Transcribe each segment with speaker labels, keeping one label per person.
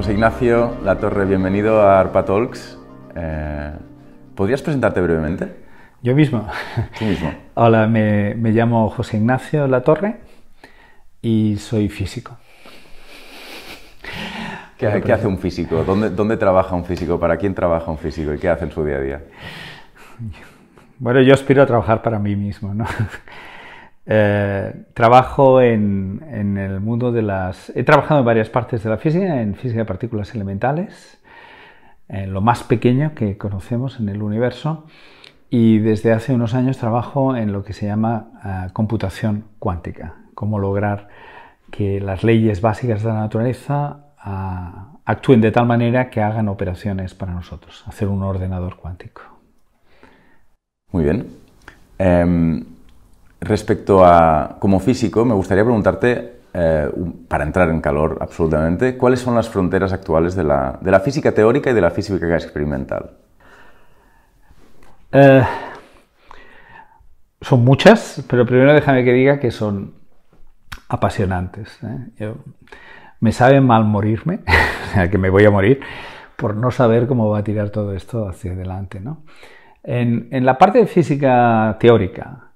Speaker 1: José Ignacio La Torre, bienvenido a ARPA eh, ¿Podrías presentarte brevemente? Yo mismo.
Speaker 2: Hola, me, llamo José Ignacio La Torre y soy físico. ¿Qué, pues hace un
Speaker 1: físico? ¿Dónde, ¿Dónde, trabaja un físico? ¿Para quién trabaja un físico? ¿Y qué hace en su día a día? Bueno, yo aspiro a trabajar
Speaker 2: para mí mismo, ¿no? Eh, trabajo en, el mundo de las... He trabajado en varias partes de la física, en física de partículas elementales, en lo más pequeño que conocemos en el universo, y desde hace unos años trabajo en lo que se llama eh, computación cuántica, cómo lograr que las leyes básicas de la naturaleza ah, actúen de tal manera que hagan operaciones para nosotros, hacer un ordenador cuántico.
Speaker 1: Muy bien. Em, respecto a, como físico, me gustaría preguntarte, eh, para entrar en calor absolutamente, ¿cuáles son las fronteras actuales de la, de la física teórica y de la física experimental? Eh,
Speaker 2: son muchas, pero primero déjame que diga que son apasionantes. ¿eh? Yo, me sabe mal morirme, que me voy a morir, por no saber cómo va a tirar todo esto hacia adelante. En, en la parte de física teórica,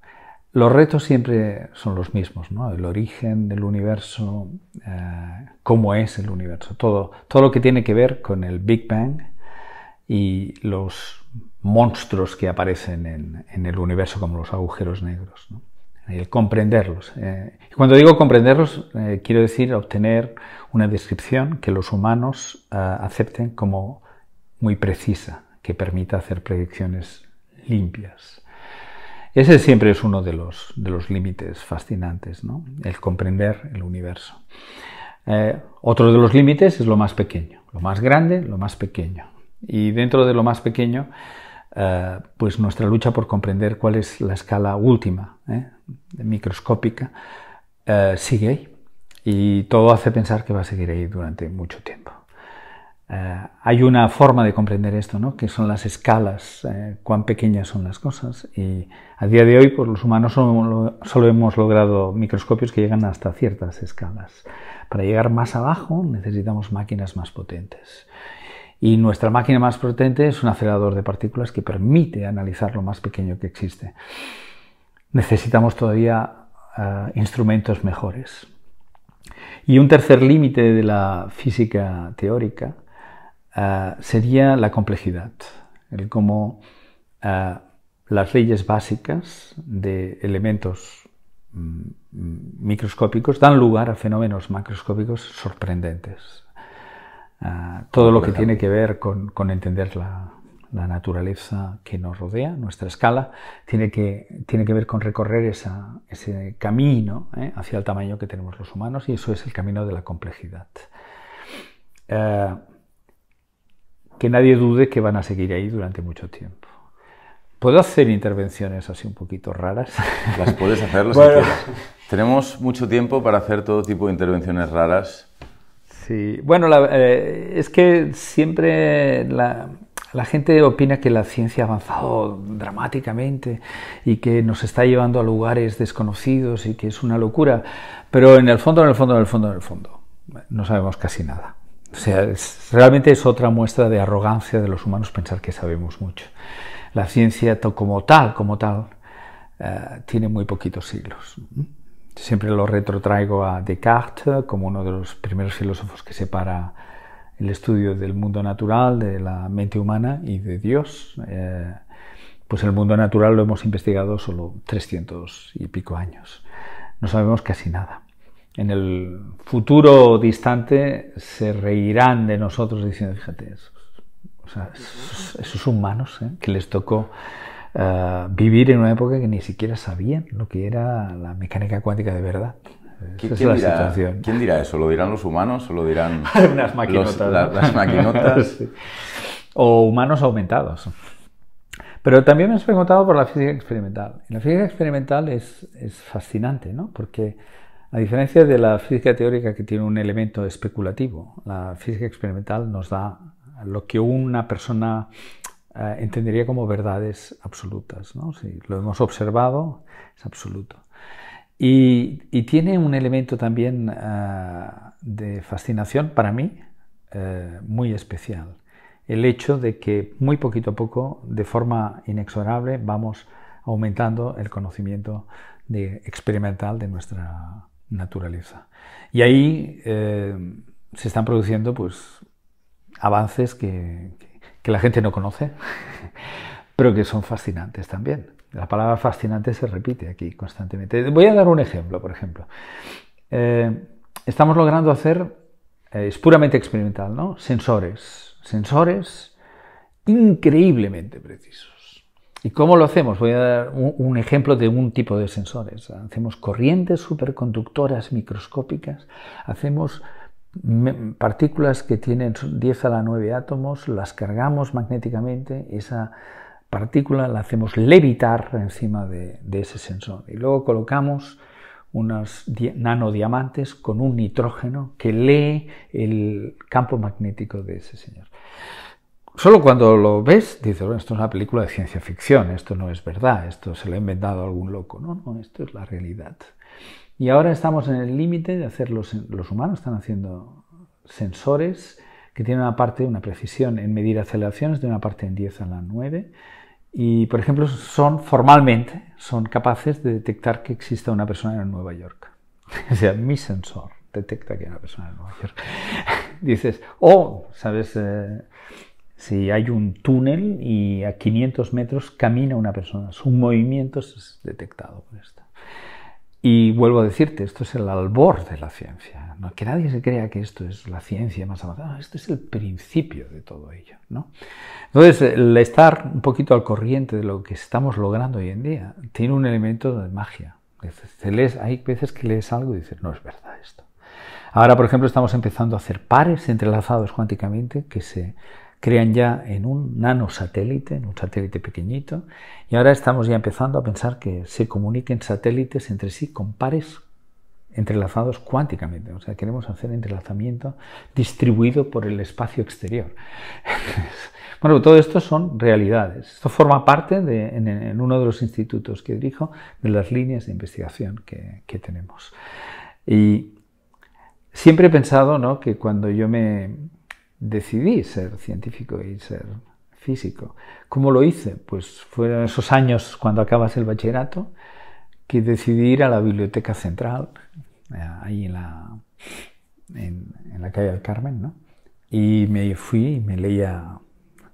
Speaker 2: los retos siempre son los mismos, ¿no? El origen del universo, eh, cómo es el universo, todo, lo que tiene que ver con el Big Bang y los monstruos que aparecen en, el universo como los agujeros negros, el comprenderlos. Eh. cuando digo comprenderlos, eh, quiero decir obtener una descripción que los humanos acepten como muy precisa, que permita hacer predicciones limpias. Ese siempre es uno de los, límites fascinantes, el comprender el universo. Eh, otro de los límites es lo más pequeño, lo más grande, lo más pequeño. Y dentro de lo más pequeño, eh, pues nuestra lucha por comprender cuál es la escala última, ¿eh? microscópica, sigue ahí. Y todo hace pensar que va a seguir ahí durante mucho tiempo. Eh, hay una forma de comprender esto, ¿no? que son las escalas, eh, cuán pequeñas son las cosas. Y a día de hoy, por pues, los humanos solo, hemos logrado microscopios que llegan hasta ciertas escalas. Para llegar más abajo necesitamos máquinas más potentes. Y nuestra máquina más potente es un acelerador de partículas que permite analizar lo más pequeño que existe. Necesitamos todavía eh, instrumentos mejores. Y un tercer límite de la física teórica Ah, sería la complejidad, el cómo ah, las leyes básicas de elementos mm, microscópicos dan lugar a fenómenos macroscópicos sorprendentes. Ah, todo lo que tiene que ver con, entender la, naturaleza que nos rodea, nuestra escala, tiene que, tiene que ver con recorrer ese camino ¿eh? hacia el tamaño que tenemos los humanos y eso es el camino de la complejidad que nadie dude que van a seguir ahí durante mucho tiempo. Puedo hacer intervenciones así un poquito
Speaker 1: raras. Las puedes hacer, las Tenemos mucho tiempo para hacer todo tipo de intervenciones raras. Sí,
Speaker 2: bueno, eh, es que siempre la, la gente opina que la ciencia ha avanzado dramáticamente y que nos está llevando a lugares desconocidos y que es una locura, pero en el fondo, en el fondo, en el fondo, en el fondo, no sabemos casi nada. O sea, realmente es otra muestra de arrogancia de los humanos pensar que sabemos mucho. La ciencia como tal, como tal, eh, tiene muy poquitos siglos. Siempre lo retrotraigo a Descartes como uno de los primeros filósofos que separa el estudio del mundo natural, de la mente humana y de Dios. Eh, pues el mundo natural lo hemos investigado solo 300 y pico años. No sabemos casi nada en el futuro distante se reirán de nosotros diciendo, fíjate, esos, o sea, esos, humanos ¿eh? que les tocó eh, vivir en una época que ni siquiera sabían lo que era la mecánica cuántica de verdad. ¿Quién, dirá,
Speaker 1: ¿Quién, dirá, eso? ¿Lo dirán los humanos o lo dirán las maquinotas? O humanos aumentados.
Speaker 2: Pero también me has preguntado por la física experimental. La física experimental es, es fascinante, ¿no? Porque a diferencia de la física teórica que tiene un elemento especulativo, la física experimental nos da lo que una persona eh, entendería como verdades absolutas. ¿no? Si lo hemos observado, es absoluto. Y, tiene un elemento también eh, de fascinación para mí eh, muy especial. El hecho de que muy poquito a poco, de forma inexorable, vamos aumentando el conocimiento de, experimental de nuestra naturaleza. Y ahí eh, se están produciendo pues, avances que, la gente no conoce, pero que son fascinantes también. La palabra fascinante se repite aquí constantemente. Voy a dar un ejemplo, por ejemplo. Eh, estamos logrando hacer, eh, es puramente experimental, ¿no? Sensores, sensores increíblemente precisos. ¿Y cómo lo hacemos? Voy a dar un, ejemplo de un tipo de sensores. Hacemos corrientes superconductoras microscópicas, hacemos partículas que tienen 10 a la 9 átomos, las cargamos magnéticamente, esa partícula la hacemos levitar encima de, ese sensor y luego colocamos unos nanodiamantes con un nitrógeno que lee el campo magnético de ese señor solo cuando lo ves dices, bueno, esto es una película de ciencia ficción, esto no es verdad, esto se lo ha inventado algún loco. No, no, esto es la realidad. Y ahora estamos en el límite de hacer los, los humanos, están haciendo sensores que tienen una parte, una precisión en medir aceleraciones de una parte en 10 a la 9. Y, por ejemplo, son formalmente son capaces de detectar que exista una persona en Nueva York. o sea, mi sensor detecta que hay una persona en Nueva York. Dices, oh, ¿sabes? Eh, si hay un túnel y a 500 metros camina una persona, su movimiento es detectado por esto. Y vuelvo a decirte, esto es el albor de la ciencia. ¿no? Que nadie se crea que esto es la ciencia más avanzada. esto es el principio de todo ello. ¿no? Entonces, el estar un poquito al corriente de lo que estamos logrando hoy en día tiene un elemento de magia. hay veces que lees algo y dices, no es verdad esto. Ahora, por ejemplo, estamos empezando a hacer pares entrelazados cuánticamente que se crean ya en un nanosatélite, en un satélite pequeñito, y ahora estamos ya empezando a pensar que se comuniquen satélites entre sí con pares entrelazados cuánticamente. O sea, queremos hacer entrelazamiento distribuido por el espacio exterior. bueno, todo esto son realidades. Esto forma parte, de, en, uno de los institutos que dirijo, de las líneas de investigación que, que tenemos. Y siempre he pensado ¿no? que cuando yo me, decidí ser científico y ser físico. ¿Cómo lo hice? Pues fueron esos años cuando acabas el bachillerato que decidí ir a la biblioteca central, eh, ahí en la, en, la calle del Carmen, ¿no? Y me fui y me leía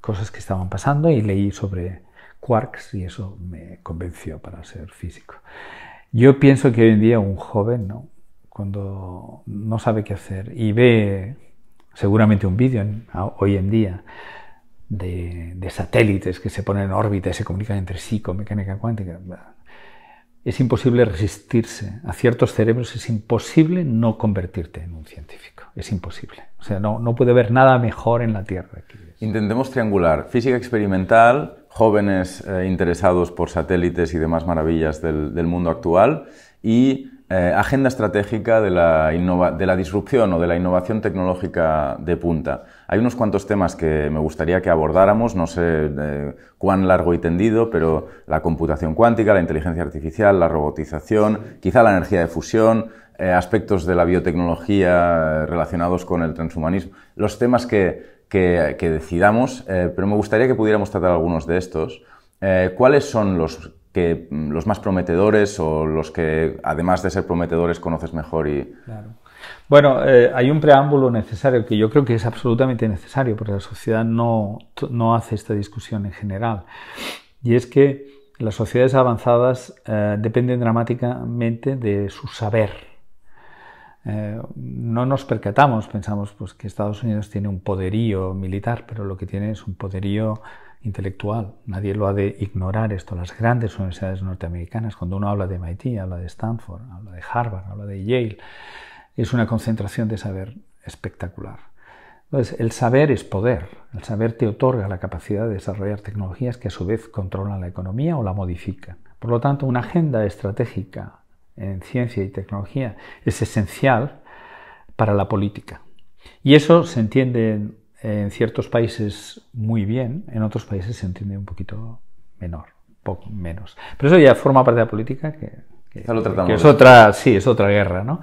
Speaker 2: cosas que estaban pasando y leí sobre quarks y eso me convenció para ser físico. Yo pienso que hoy en día un joven, ¿no? cuando no sabe qué hacer y ve seguramente un vídeo hoy en día de, satélites que se ponen en órbita y se comunican entre sí con mecánica cuántica. Es imposible resistirse. A ciertos cerebros es imposible no convertirte en un científico. Es imposible. O sea, no, no puede haber nada mejor en la Tierra.
Speaker 1: Intentemos triangular. Física experimental, jóvenes eh, interesados por satélites y demás maravillas del, del mundo actual y eh, agenda estratégica de la, de la, disrupción o de la innovación tecnológica de punta. Hay unos cuantos temas que me gustaría que abordáramos, no sé eh, cuán largo y tendido, pero la computación cuántica, la inteligencia artificial, la robotización, quizá la energía de fusión, eh, aspectos de la biotecnología relacionados con el transhumanismo, los temas que decidamos, pero me gustaría que pudiéramos tratar algunos de estos. ¿Cuáles son los que mm, los más prometedores o los que, además de ser prometedores, conoces mejor y... Claro. Bueno,
Speaker 2: eh, hay un preámbulo necesario que yo creo que es absolutamente necesario, porque la sociedad no, no hace esta discusión en general. Y es que las sociedades avanzadas eh, dependen dramáticamente de su saber. Eh, no nos percatamos, pensamos pues, que Estados Unidos tiene un poderío militar, pero lo que tiene es un poderío intelectual. Nadie lo ha de ignorar esto. Las grandes universidades norteamericanas, cuando uno habla de MIT, habla de Stanford, habla de Harvard, habla de Yale, es una concentración de saber espectacular. Entonces, el saber es poder. El saber te otorga la capacidad de desarrollar tecnologías que a su vez controlan la economía o la modifican. Por lo tanto, una agenda estratégica en ciencia y tecnología es esencial para la política. Y eso se entiende en ciertos países muy bien, en otros países se entiende un poquito menor, poco menos. Pero eso ya forma parte de la política, que, es otra, sí, es otra guerra, ¿no?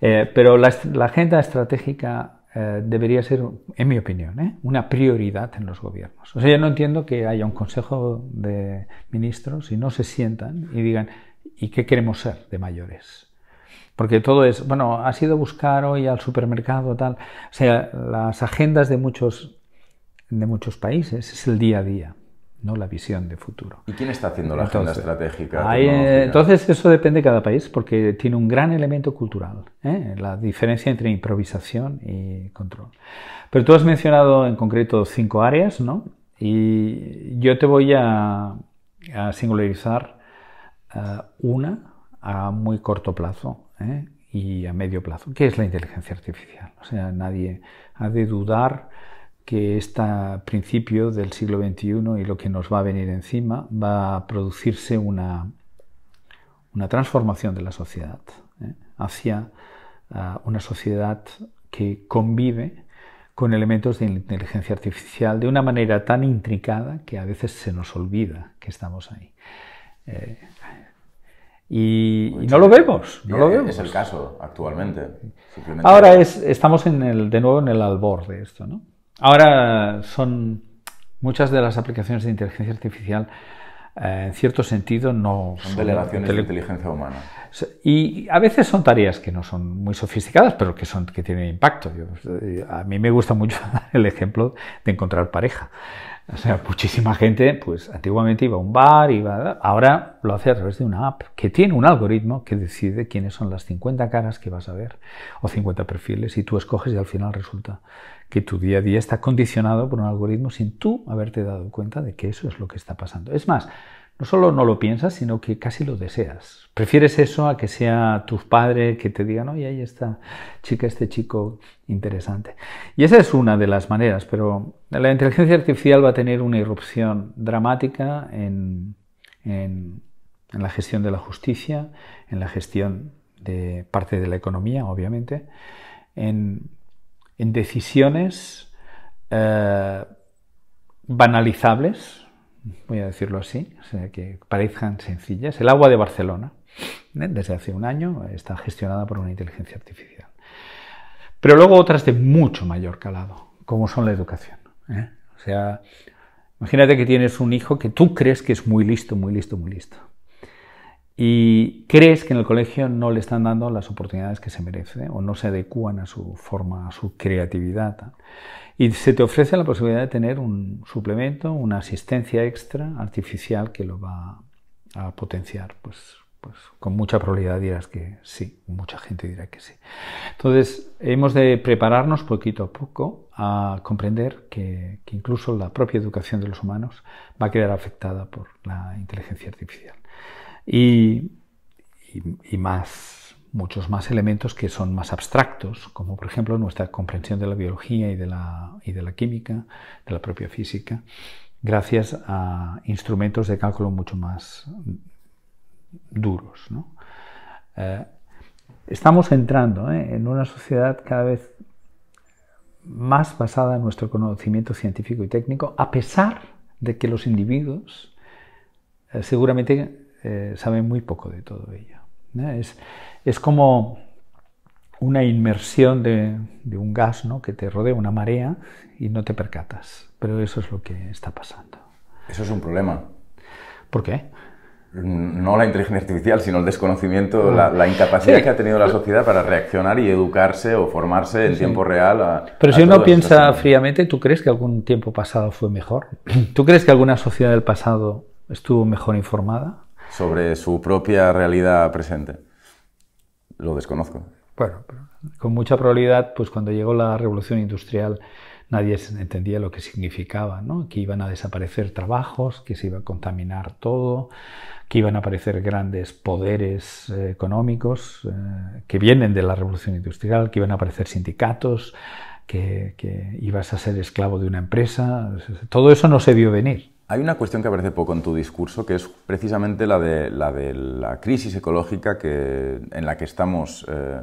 Speaker 2: Eh, pero la, agenda estratégica eh, debería ser, en mi opinión, ¿eh? una prioridad en los gobiernos. O sea, yo no entiendo que haya un consejo de ministros y no se sientan y digan, ¿y qué queremos ser de mayores? porque todo es, bueno, has ido a buscar hoy al supermercado, tal. O sea, las agendas de muchos, de muchos países es el día a día, no la visión de futuro.
Speaker 1: ¿Y quién está haciendo la agenda estratégica? Eh, entonces,
Speaker 2: eso depende de cada país, porque tiene un gran elemento cultural, ¿eh? la diferencia entre improvisación y control. Pero tú has mencionado en concreto cinco áreas, ¿no? Y yo te voy a, singularizar eh, una a muy corto plazo, ¿eh? y a medio plazo. ¿Qué es la inteligencia artificial? O sea, nadie ha de dudar que este principio del siglo XXI y lo que nos va a venir encima va a producirse una, una transformación de la sociedad ¿eh? hacia ah, una sociedad que convive con elementos de inteligencia artificial de una manera tan intricada que a veces se nos olvida que estamos ahí. Eh, pues y, no lo vemos, no eh,
Speaker 1: lo Es el caso actualmente. Ahora es,
Speaker 2: estamos en el, de nuevo en el albor de esto, ¿no? Ahora son muchas de las aplicaciones de inteligencia artificial eh, en cierto sentido no son, de delegaciones de
Speaker 1: inteligencia humana
Speaker 2: y a veces son tareas que no son muy sofisticadas pero que son que tienen impacto eh, a mí me gusta mucho el ejemplo de encontrar pareja O sea, muchísima gente, pues antiguamente iba a un bar, iba ahora lo hace a través de una app que tiene un algoritmo que decide quiénes son las 50 caras que vas a ver o 50 perfiles y tú escoges y al final resulta que tu día a día está condicionado por un algoritmo sin tú haberte dado cuenta de que eso es lo que está pasando. Es más, no solo no lo piensas, sino que casi lo deseas. Prefieres eso a que sea tu padres que te digan, oye, ahí está chica, este chico interesante. Y esa es una de las maneras, pero la inteligencia artificial va a tener una irrupción dramática en, la gestión de la justicia, en la gestión de parte de la economía, obviamente, en, decisiones eh, banalizables voy a decirlo así, que parezcan sencillas. El agua de Barcelona, ¿eh? desde hace un año, está gestionada por una inteligencia artificial. Pero luego otras de mucho mayor calado, como son la educación. ¿eh? O sea, imagínate que tienes un hijo que tú crees que es muy listo, muy listo, muy listo y crees que en el colegio no le están dando las oportunidades que se merece o no se adecúan a su forma, a su creatividad. Y se te ofrece la posibilidad de tener un suplemento, una asistencia extra artificial que lo va a potenciar. Pues, pues con mucha probabilidad dirás que sí, mucha gente dirá que sí. Entonces, hemos de prepararnos poquito a poco a comprender que incluso la propia educación de los humanos va a quedar afectada por la inteligencia artificial y, más, muchos más elementos que son más abstractos, como por ejemplo nuestra comprensión de la biología y de la, de la química, de la propia física, gracias a instrumentos de cálculo mucho más duros. Eh, estamos entrando ¿eh? en una sociedad cada vez más basada en nuestro conocimiento científico y técnico, a pesar de que los individuos eh, seguramente eh, sabe muy poco de todo ello. Es, como una inmersión de, un gas que te rodea, una marea, y no te percatas. Pero eso es lo que está pasando.
Speaker 1: Eso es un problema. ¿Por qué? no la inteligencia artificial, sino el desconocimiento, la, ah. incapacidad que ha tenido la sociedad para reaccionar y educarse o formarse en tiempo real. Pero si uno piensa
Speaker 2: fríamente, ¿tú crees que algún tiempo pasado fue mejor? ¿Tú crees que alguna sociedad del pasado estuvo mejor informada?
Speaker 1: sobre su propia realidad presente. Lo desconozco.
Speaker 2: Bueno, con mucha probabilidad, pues cuando llegó la revolución industrial nadie entendía lo que significaba, ¿no? que iban a desaparecer trabajos, que se iba a contaminar todo, que iban a aparecer grandes poderes eh, económicos eh, que vienen de la revolución industrial, que iban a aparecer sindicatos, que ibas a ser esclavo de una empresa. Todo eso no se vio venir.
Speaker 1: Hay una cuestión que aparece poco en tu discurso, que es precisamente la de la, crisis ecológica en la que estamos eh,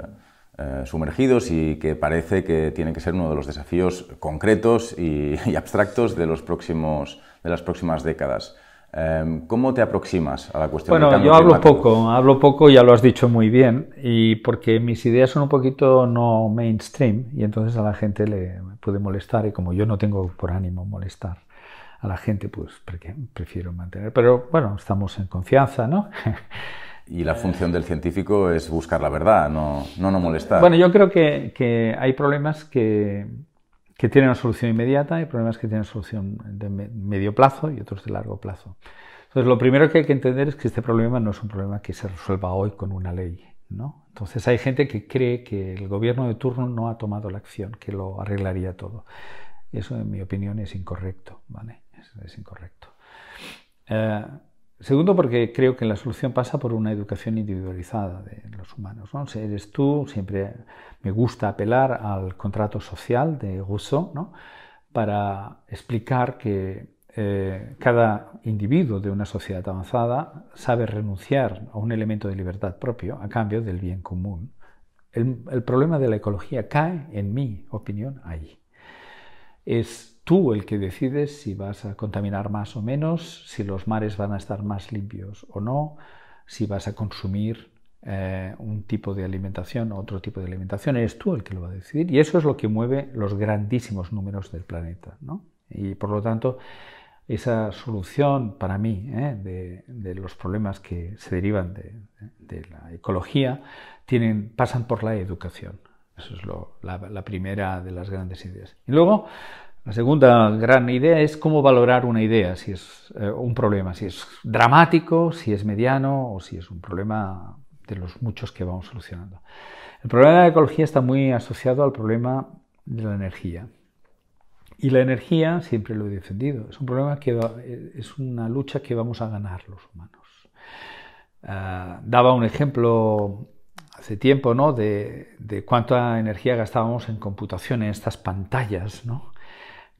Speaker 1: eh, sumergidos y que parece que tiene que ser uno de los desafíos concretos y, abstractos de, los próximos, de las próximas décadas. Em, ¿Cómo te aproximas a la cuestión? Bueno, yo hablo poco,
Speaker 2: hablo poco, ya lo has dicho muy bien, y porque mis ideas son un poquito no mainstream y entonces a la gente le puede molestar y como yo no tengo por ánimo molestar a la gente pues prefiero mantener. Pero bueno, estamos en confianza, ¿no?
Speaker 1: Y la función del científico es buscar la verdad, no no, no molestar. Bueno, yo
Speaker 2: creo que, que hay problemas que, que, tienen una solución inmediata hay problemas que tienen solución de medio plazo y otros de largo plazo. Entonces, lo primero que hay que entender es que este problema no es un problema que se resuelva hoy con una ley. ¿no? Entonces, hay gente que cree que el gobierno de turno no ha tomado la acción, que lo arreglaría todo. Eso, en mi opinión, es incorrecto. ¿vale? es incorrecto. Eh, segundo, porque creo que la solución pasa por una educación individualizada de los humanos. ¿no? eres tú, siempre me gusta apelar al contrato social de Rousseau para explicar que eh, cada individuo de una sociedad avanzada sabe renunciar a un elemento de libertad propio a cambio del bien común. El, el problema de la ecología cae, en mi opinión, ahí. Es tú el que decides si vas a contaminar más o menos, si los mares van a estar más limpios o no, si vas a consumir eh, un tipo de alimentación o otro tipo de alimentación. Eres tú el que lo va a decidir y eso es lo que mueve los grandísimos números del planeta. ¿no? Y por lo tanto, esa solución para mí eh, de, los problemas que se derivan de, la ecología tienen, pasan por la educación. Eso es la, la, primera de las grandes ideas. Y luego, la segunda gran idea es cómo valorar una idea, si es eh, un problema, si es dramático, si es mediano o si es un problema de los muchos que vamos solucionando. El problema de la ecología está muy asociado al problema de la energía. Y la energía, siempre lo he defendido, es un problema que eh, es una lucha que vamos a ganar los humanos. Ah, daba un ejemplo hace tiempo, ¿no? De, de, cuánta energía gastábamos en computación, en estas pantallas, ¿no?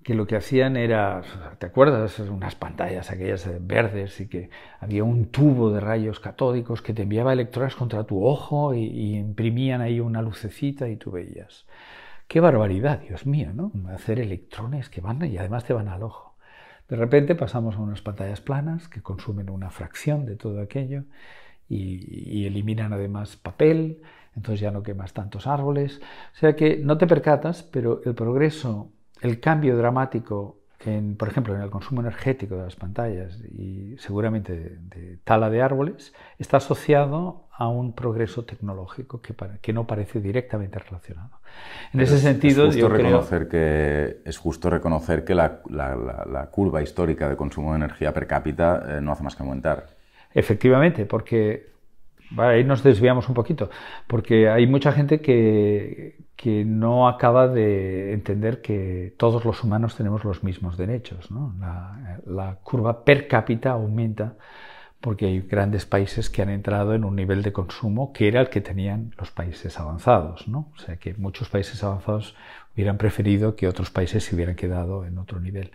Speaker 2: que lo que hacían era, ¿te acuerdas? Unas pantallas aquellas eh, verdes y que había un tubo de rayos catódicos que te enviaba electrones contra tu ojo y, imprimían ahí una lucecita y tú veías. Qué barbaridad, Dios mío, ¿no? Hacer electrones que van y además te van al ojo. De repente pasamos a unas pantallas planas que consumen una fracción de todo aquello y, y eliminan además papel, entonces ya no quemas tantos árboles. O sea que no te percatas, pero el progreso el cambio dramático, por ejemplo, en el consumo energético de las pantallas y seguramente de, tala de árboles, está asociado a un progreso tecnológico que, no parece directamente relacionado. En ese es, sentido, es justo reconocer
Speaker 1: que Es justo reconocer que la, curva histórica de consumo de energía per cápita eh, no hace más que aumentar. Efectivamente, porque...
Speaker 2: ahí nos desviamos un poquito, porque hay mucha gente que, que no acaba de entender que todos los humanos tenemos los mismos derechos. La, curva per cápita aumenta porque hay grandes países que han entrado en un nivel de consumo que era el que tenían los países avanzados. ¿no? O sea que muchos países avanzados hubieran preferido que otros países se hubieran quedado en otro nivel.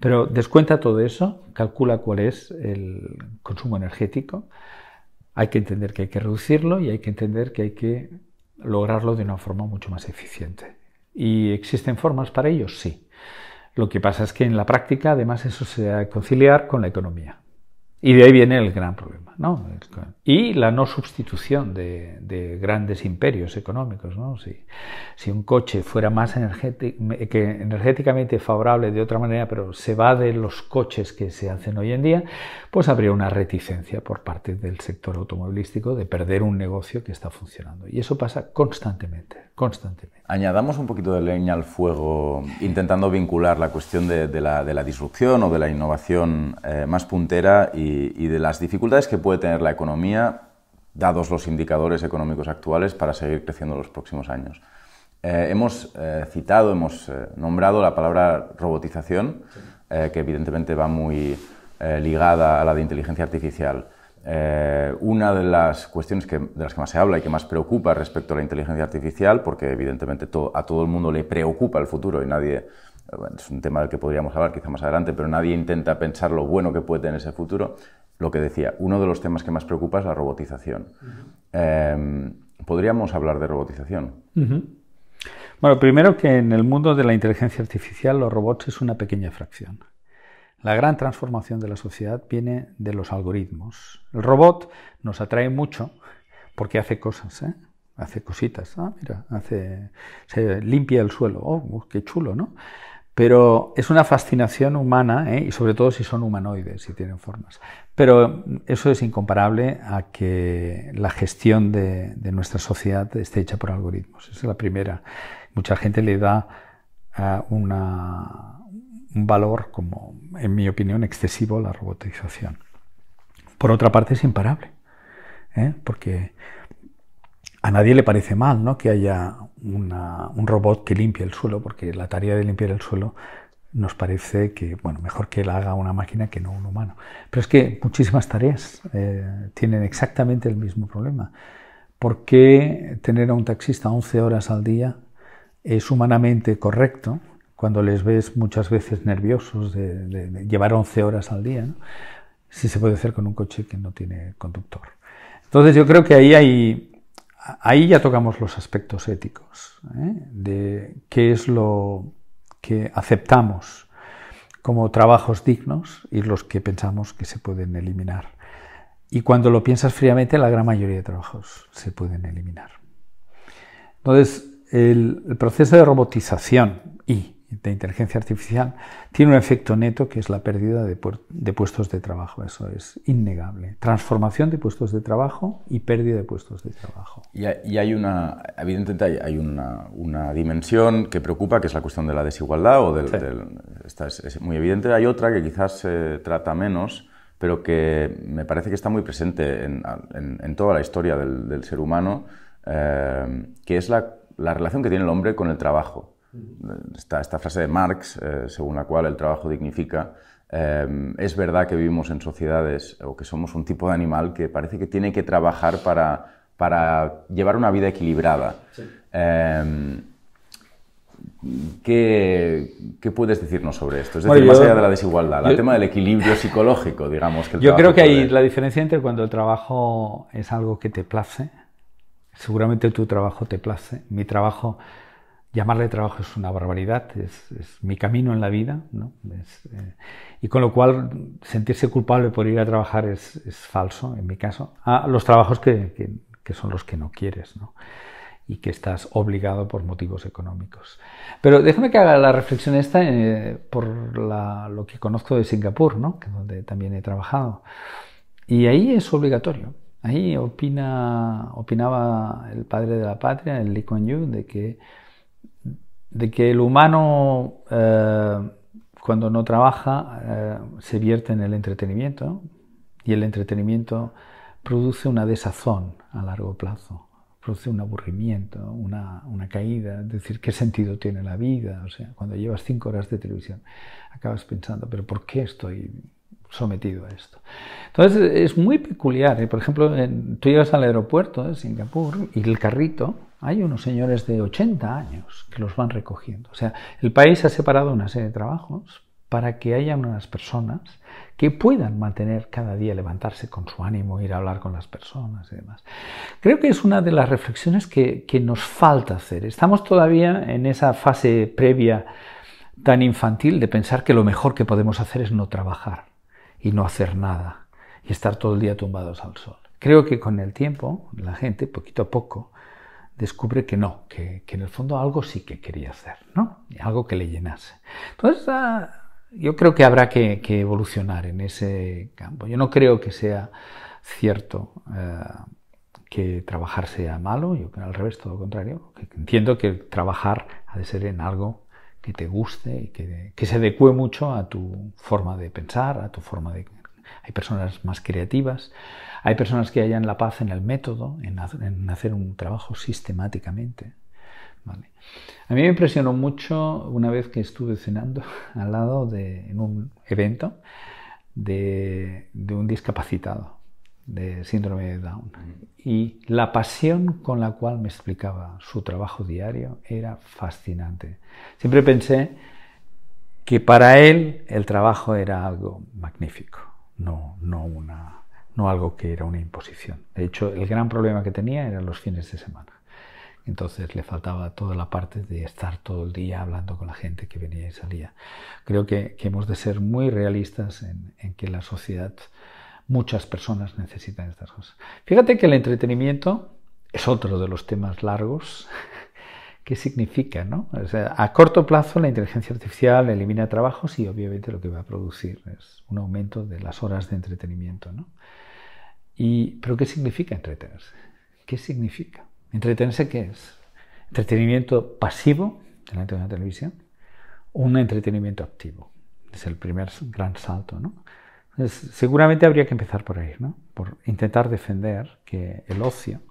Speaker 2: Pero descuenta todo eso, calcula cuál es el consumo energético. Hay que entender que hay que reducirlo y hay que entender que hay que lograrlo de una forma mucho más eficiente. ¿Y existen formas para ello? Sí. Lo que pasa es que en la práctica, además, eso se ha de conciliar con la economía. Y de ahí viene el gran problema. ¿no? y la no sustitución de, grandes imperios económicos. ¿no? Si, si, un coche fuera más que energéticamente favorable de otra manera, pero se va de los coches que se hacen hoy en día, pues habría una reticencia por parte del sector automovilístico de perder un negocio que está funcionando. Y eso pasa constantemente constantemente.
Speaker 1: Añadamos un poquito de leña al fuego intentando vincular la cuestión de, la, disrupción o de la innovación eh, más puntera y, de las dificultades que puede tener la economía, dados los indicadores económicos actuales, para seguir creciendo los próximos años. Eh, hemos eh, citado, hemos nombrado la palabra robotización, que evidentemente va muy ligada a la de inteligencia artificial. Eh, una de las cuestiones de las que más se habla y que más preocupa respecto a la inteligencia artificial, porque evidentemente a todo el mundo le preocupa el futuro y nadie, eh, es un tema del que podríamos hablar quizá más adelante, pero nadie intenta pensar lo bueno que puede tener ese futuro. Lo que decía, uno de los temas que más preocupa es la robotización. Eh, ¿Podríamos hablar de robotización?
Speaker 2: Bueno, primero que en el mundo de la inteligencia artificial los robots es una pequeña fracción. La gran transformación de la sociedad viene de los algoritmos. El robot nos atrae mucho porque hace cosas, ¿eh? hace cositas. Ah, mira, hace, se limpia el suelo. Oh, uh, qué chulo, ¿no? Pero es una fascinación humana, ¿eh? y sobre todo si son humanoides, si tienen formas. Pero eso es incomparable a que la gestión de, nuestra sociedad esté hecha por algoritmos. Esa es la primera. Mucha gente le da ah, una un valor, como en mi opinión, excesivo la robotización. Por otra parte, es imparable, ¿eh? porque a nadie le parece mal ¿no? que haya un robot que limpie el suelo, porque la tarea de limpiar el suelo nos parece que, bueno, mejor que la haga una máquina que no un humano. Pero es que muchísimas tareas eh, tienen exactamente el mismo problema. ¿Por qué tener a un taxista 11 horas al día es humanamente correcto cuando les ves muchas veces nerviosos de, llevar 11 horas al día, si se puede hacer con un coche que no tiene conductor. Entonces yo creo que ahí, hay, ahí ya tocamos los aspectos éticos, ¿eh? de qué es lo que aceptamos como trabajos dignos y los que pensamos que se pueden eliminar. Y cuando lo piensas fríamente, la gran mayoría de trabajos se pueden eliminar. Entonces, el proceso de robotización y de inteligencia artificial tiene un efecto neto que es la pérdida de, puestos de trabajo, eso es innegable. Transformación de puestos de trabajo y pérdida de puestos de trabajo.
Speaker 1: Y, hay una, evidentemente hay, una, dimensión que preocupa, que es la cuestión de la desigualdad, o del, es, muy evidente, hay otra que quizás se trata menos, pero que me parece que está muy presente en, toda la historia del, ser humano, eh, que es la, la relación que tiene el hombre con el trabajo esta frase de Marx, eh, según la cual el trabajo dignifica. Eh, es verdad que vivimos en sociedades o que somos un tipo de animal que parece que tiene que trabajar para, para llevar una vida equilibrada. Eh, ¿Qué, puedes decirnos sobre esto? Es decir, más allá de la desigualdad, el tema del equilibrio psicológico, digamos. yo creo que hay
Speaker 2: la diferencia entre cuando el trabajo es algo que te place, seguramente tu trabajo te place, mi trabajo llamarle trabajo es una barbaridad, es, es mi camino en la vida, ¿no? Eh, y con lo cual sentirse culpable por ir a trabajar es, es falso, en mi caso, a los trabajos que, que, son los que no quieres ¿no? y que estás obligado por motivos económicos. Pero déjame que haga la reflexión esta eh, por la, lo que conozco de Singapur, ¿no? que donde también he trabajado, y ahí es obligatorio. Ahí opina, opinaba el padre de la patria, el Lee Kuan Yew, de que de que el humano eh, cuando no trabaja eh, se vierte en el entretenimiento y el entretenimiento produce una desazón a largo plazo, produce un aburrimiento, una, caída, es decir, ¿qué sentido tiene la vida? O sea, cuando llevas cinco horas de televisión acabas pensando, pero ¿por qué estoy sometido a esto? Entonces es muy peculiar, ¿eh? por ejemplo, tú llegas al aeropuerto de Singapur y el carrito, hay unos señores de 80 años que los van recogiendo. O sea, el país ha separado una serie de trabajos para que haya unas personas que puedan mantener cada día, levantarse con su ánimo, ir a hablar con las personas y demás. Creo que es una de las reflexiones que, nos falta hacer. Estamos todavía en esa fase previa tan infantil de pensar que lo mejor que podemos hacer es no trabajar y no hacer nada y estar todo el día tumbados al sol. Creo que con el tiempo la gente, poquito a poco, descubre que no, que, que en el fondo algo sí que quería hacer, ¿no? Algo que le llenase. Entonces, ah, yo creo que habrá que, que, evolucionar en ese campo. Yo no creo que sea cierto ah, que trabajar sea malo, yo creo al revés, todo lo contrario. Entiendo que trabajar ha de ser en algo que te guste y que, que se adecue mucho a tu forma de pensar, a tu forma de... Hay personas más creativas, hay personas que hallan la paz en el método, en, hacer un trabajo sistemáticamente. A mí me impresionó mucho una vez que estuve cenando al lado de en un evento de, de un discapacitado de síndrome de Down. Y la pasión con la cual me explicaba su trabajo diario era fascinante. Siempre pensé que para él el trabajo era algo magnífico, no, no una no algo que era una imposición. De hecho, el gran problema que tenía eran los fines de semana. Entonces le faltaba toda la parte de estar todo el día hablando con la gente que venía y salía. Creo que, hemos de ser muy realistas en, que la sociedad, muchas personas necesitan estas cosas. Fíjate que el entretenimiento es otro de los temas largos. ¿Qué significa? No? a corto plazo la inteligencia artificial elimina trabajos y obviamente lo que va a producir es un aumento de las horas de entretenimiento. ¿no? ¿Pero qué significa entretenerse? ¿Qué significa? ¿Entretenerse qué es? ¿Entretenimiento pasivo delante de una televisión? ¿O un entretenimiento activo? Es el primer gran salto, ¿no? seguramente habría que empezar por ahí, ¿no? Por intentar defender que el ocio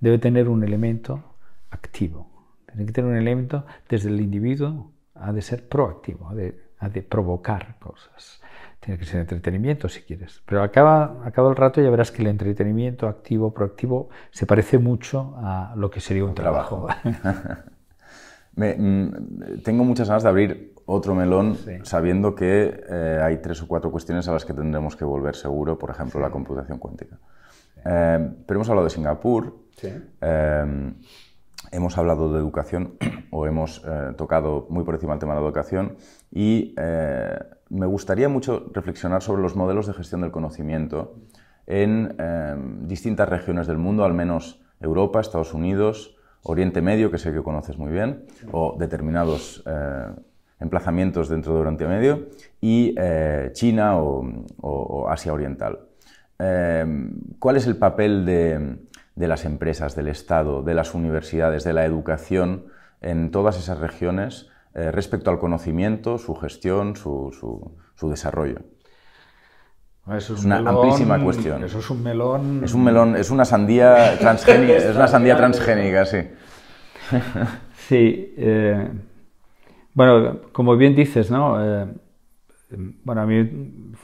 Speaker 2: debe tener un elemento activo. Tiene que tener un elemento desde el individuo, ha de ser proactivo, ha de provocar cosas. Tiene que ser entretenimiento si quieres. Pero acaba, acaba el rato ya verás que el entretenimiento activo, proactivo, se parece mucho a lo que sería un, trabajo.
Speaker 1: Mm, tengo muchas ganas de abrir otro melón sabiendo que eh, hay tres o cuatro cuestiones a las que tendremos que volver seguro, por ejemplo, la computación cuántica. Eh, pero hemos hablado de Singapur. Eh, hemos hablado de educación o hemos eh, tocado muy por encima el tema de la educación y eh, me gustaría mucho reflexionar sobre los modelos de gestión del conocimiento en eh, distintas regiones del mundo, al menos Europa, Estados Unidos, Oriente Medio, que sé que conoces muy bien, o determinados emplazamientos dentro de Oriente Medio, y China o Asia Oriental. ¿Cuál es el papel de de las empresas, del Estado, de las universidades, de la educación en todas esas regiones eh, respecto al conocimiento, su gestión, su, su, desarrollo. Ah, es, una amplísima cuestión. Eso es un melón. Es un melón, es una sandía transgénica, es una sandía transgénica, sí. sí. Eh,
Speaker 2: bueno, como bien dices, ¿no? Eh, bueno, a mí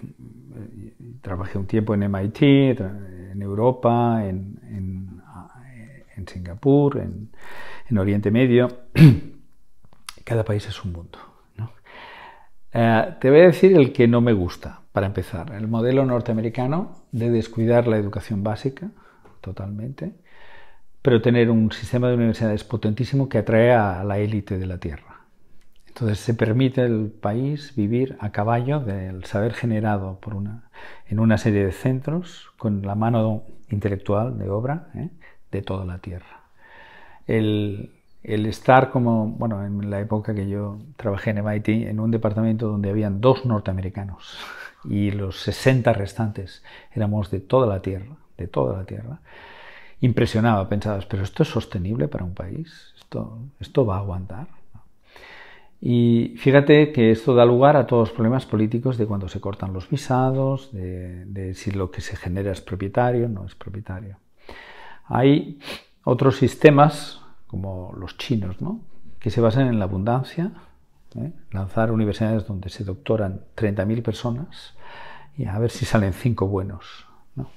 Speaker 2: trabajé un tiempo en MIT, en Europa, en, en Singapur, en, Oriente Medio. Cada país es un mundo. Eh, te voy a decir el que no me gusta, para empezar. El modelo norteamericano de descuidar la educación básica totalmente, pero tener un sistema de universidades potentísimo que atrae a la élite de la Tierra. Entonces se permite al país vivir a caballo del saber generado por una, en una serie de centros con la mano intelectual de obra, ¿eh? de toda la tierra. El, estar como, bueno, en la época que yo trabajé en MIT, en un departamento donde habían dos norteamericanos y los 60 restantes éramos de toda la Tierra, de toda la Tierra, impresionaba, pensabas, pero esto es sostenible para un país, esto, esto va a aguantar. Y fíjate que esto da lugar a todos los problemas políticos de cuando se cortan los visados, de, de si lo que se genera es propietario, no es propietario. Hay otros sistemas, como los chinos, ¿no? que se basan en la abundancia, ¿eh? lanzar universidades donde se doctoran 30.000 personas y a ver si salen cinco buenos, ¿no?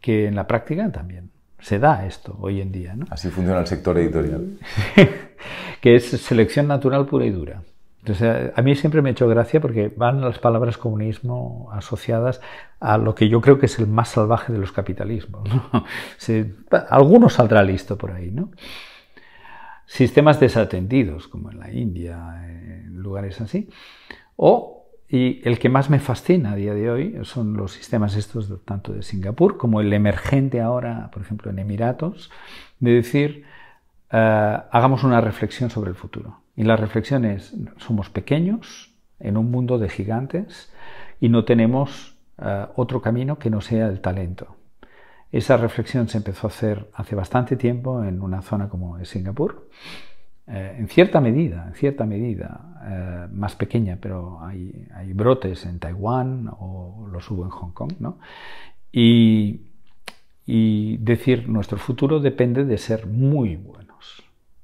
Speaker 2: que en la práctica también se da
Speaker 1: esto hoy en día. ¿no? Así funciona el sector editorial. que
Speaker 2: es selección natural pura y dura. Entonces, a mí siempre me ha hecho gracia porque van las palabras comunismo asociadas a lo que yo creo que es el más salvaje de los capitalismos. alguno saldrá listo por ahí, ¿no? Sistemas desatendidos, como en la India, en lugares así. O, y el que más me fascina a día de hoy son los sistemas estos, tanto de Singapur como el emergente ahora, por ejemplo, en Emiratos, de decir, eh, hagamos una reflexión sobre el futuro y la reflexión es, somos pequeños en un mundo de gigantes y no tenemos eh, otro camino que no sea el talento. Esa reflexión se empezó a hacer hace bastante tiempo en una zona como Singapur, eh, en cierta medida, en cierta medida, eh, más pequeña, pero hay, brotes en Taiwán o los hubo en Hong Kong, Y, decir, nuestro futuro depende de ser muy, bueno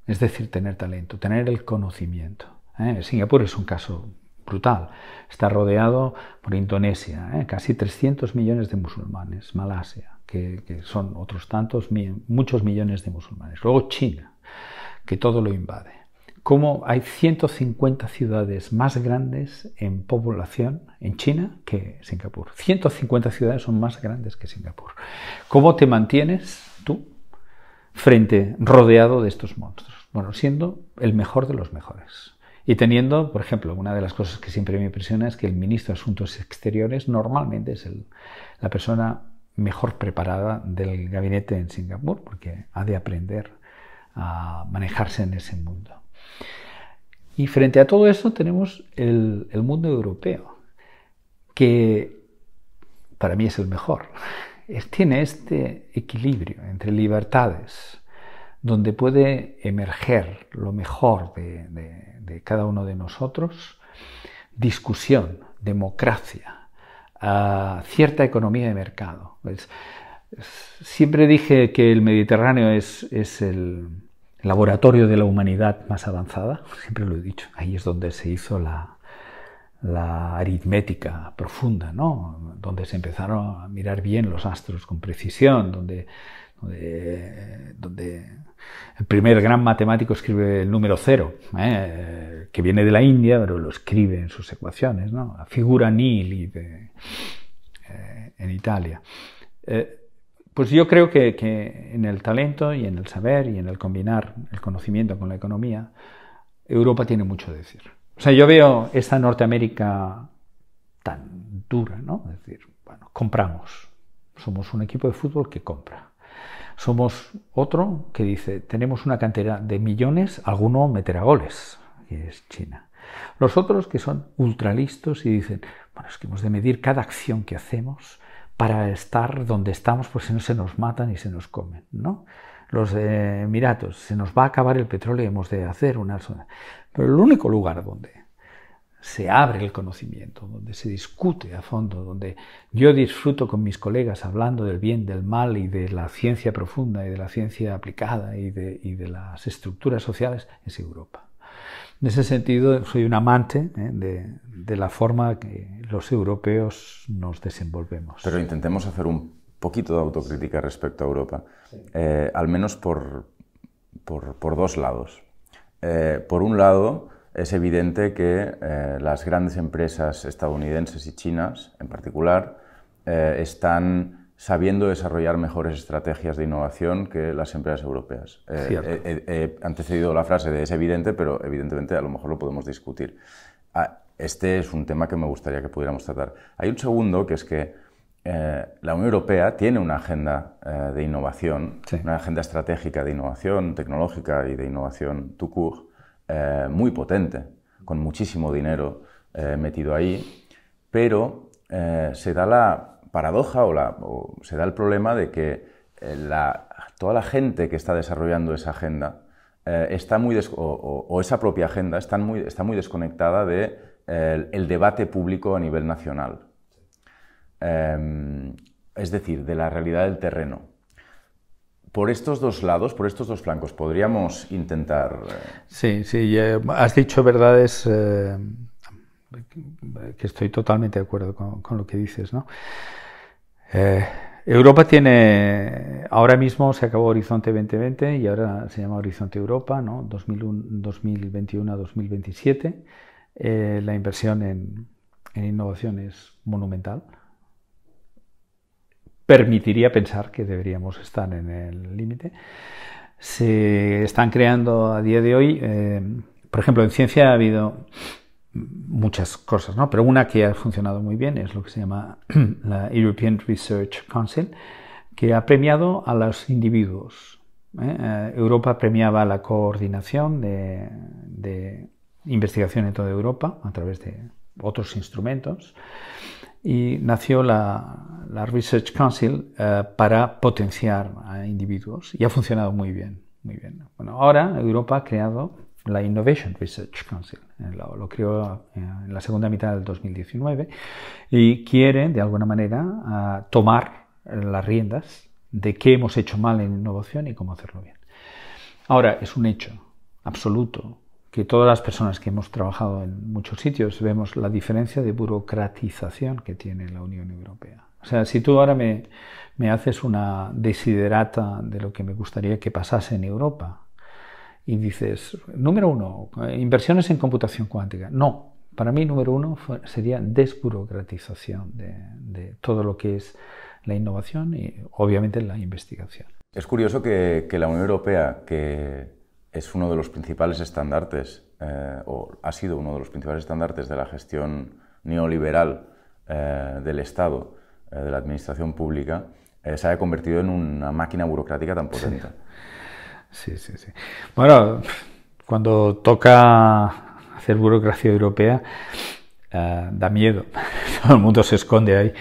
Speaker 2: es decir, tener talento, tener el conocimiento. ¿eh? Singapur es un caso brutal. Está rodeado por Indonesia, ¿eh? casi 300 millones de musulmanes, Malasia, que, son otros tantos, muchos millones de musulmanes. Luego China, que todo lo invade. ¿Cómo hay 150 ciudades más grandes en población en China que Singapur. 150 ciudades son más grandes que Singapur. ¿Cómo te mantienes tú frente, rodeado de estos monstruos? Bueno, siendo el mejor de los mejores. Y teniendo, por ejemplo, una de las cosas que siempre me impresiona es que el ministro de Asuntos Exteriores normalmente es el, la persona mejor preparada del gabinete en Singapur, porque ha de aprender a manejarse en ese mundo. Y frente a todo eso tenemos el, el mundo europeo, que para mí es el mejor. tiene este equilibrio entre libertades, donde puede emerger lo mejor de, cada uno de nosotros, discusión, democracia, cierta economía de mercado. siempre dije que el Mediterráneo es, el laboratorio de la humanidad más avanzada, siempre lo he dicho, ahí es donde se hizo la, la aritmética profunda, ¿no? donde se empezaron a mirar bien los astros con precisión, donde donde el primer gran matemático escribe el número cero, ¿eh? que viene de la India, pero lo escribe en sus ecuaciones, ¿no? la figura nili eh, en Italia. Eh, pues yo creo que, en el talento y en el saber y en el combinar el conocimiento con la economía, Europa tiene mucho que decir. O sea, yo veo esta Norteamérica tan dura, ¿no? Es decir, bueno, compramos. Somos un equipo de fútbol que compra somos otro que dice, tenemos una cantidad de millones, alguno meterá goles, y es China. Los otros que son ultralistos y dicen, bueno, es que hemos de medir cada acción que hacemos para estar donde estamos, pues si no se nos matan y se nos comen, ¿no? Los de Emiratos, se nos va a acabar el petróleo y hemos de hacer una... Pero el único lugar donde se abre el conocimiento, donde se discute a fondo, donde yo disfruto con mis colegas hablando del bien, del mal y de la ciencia profunda y de la ciencia aplicada y de, las estructuras sociales, es Europa. En ese sentido, soy un amante ¿eh? de, la forma que los europeos nos desenvolvemos.
Speaker 1: Pero intentemos hacer un poquito de autocrítica respecto a Europa, eh, al menos por, dos lados. Eh, por un lado, es evidente que eh, las grandes empresas estadounidenses y chinas, en particular, eh, están sabiendo desarrollar mejores estrategias de innovación que las empresas europeas. Eh, he, antecedido la frase de es evidente, pero evidentemente a lo mejor lo podemos discutir. Ah, este es un tema que me gustaría que pudiéramos tratar. Hay un segundo, que es que la Unión Europea tiene una agenda de innovación, una agenda estratégica de innovación tecnológica y de innovación TUCUR. Eh, muy potente, con muchísimo dinero eh, metido ahí, pero eh, se da la paradoja o, se da el problema de que toda la gente que está desarrollando esa agenda está o, esa propia agenda está muy, desconectada del de, el debate público a nivel nacional. Em, es decir, de la realidad del terreno por estos dos lados, por estos dos flancos, podríamos intentar. Eh,
Speaker 2: sí, sí, has dicho verdades eh, que estoy totalmente de acuerdo con, lo que dices. ¿no? Eh, Europa tiene. Ahora mismo se acabó Horizonte 2020 y ahora se llama Horizonte Europa, ¿no? 2021 a 2027. la inversión en, en innovación es monumental permitiría pensar que deberíamos estar en el límite. Se están creando a día de hoy, eh, por ejemplo, en ciencia ha habido muchas cosas, ¿no? pero una que ha funcionado muy bien es lo que se llama la European Research Council, que ha premiado a los individuos. ¿eh? Eh, Europa premiaba la coordinación de, de investigación en toda Europa a través de otros instrumentos y nació la, Research Council eh, para potenciar a individuos y ha funcionado muy bien, muy bien. Bueno, ahora Europa ha creado la Innovation Research Council, eh, lo, creó eh, en la segunda mitad del 2019 y quiere de alguna manera tomar las riendas de qué hemos hecho mal en innovación y cómo hacerlo bien. Ahora, es un hecho absoluto todas las personas que hemos trabajado en muchos sitios vemos la diferencia de burocratización que tiene la Unión Europea. O sea, si tú ahora me, me haces una desiderata de lo que me gustaría que pasase en Europa y dices, número uno, inversiones en computación cuántica. No, para mí número uno sería desburocratización de, todo lo que es la innovación y obviamente la investigación.
Speaker 1: Es curioso que la Unión Europea, que es uno de los principales estandartes, eh, o ha sido uno de los principales estandartes de la gestión neoliberal eh, del Estado, eh, de la administración pública, se ha convertido en una máquina burocrática tan potente. Sí, sí, sí.
Speaker 2: Bueno, cuando toca hacer burocracia europea, da miedo. Todo el mundo se esconde ahí.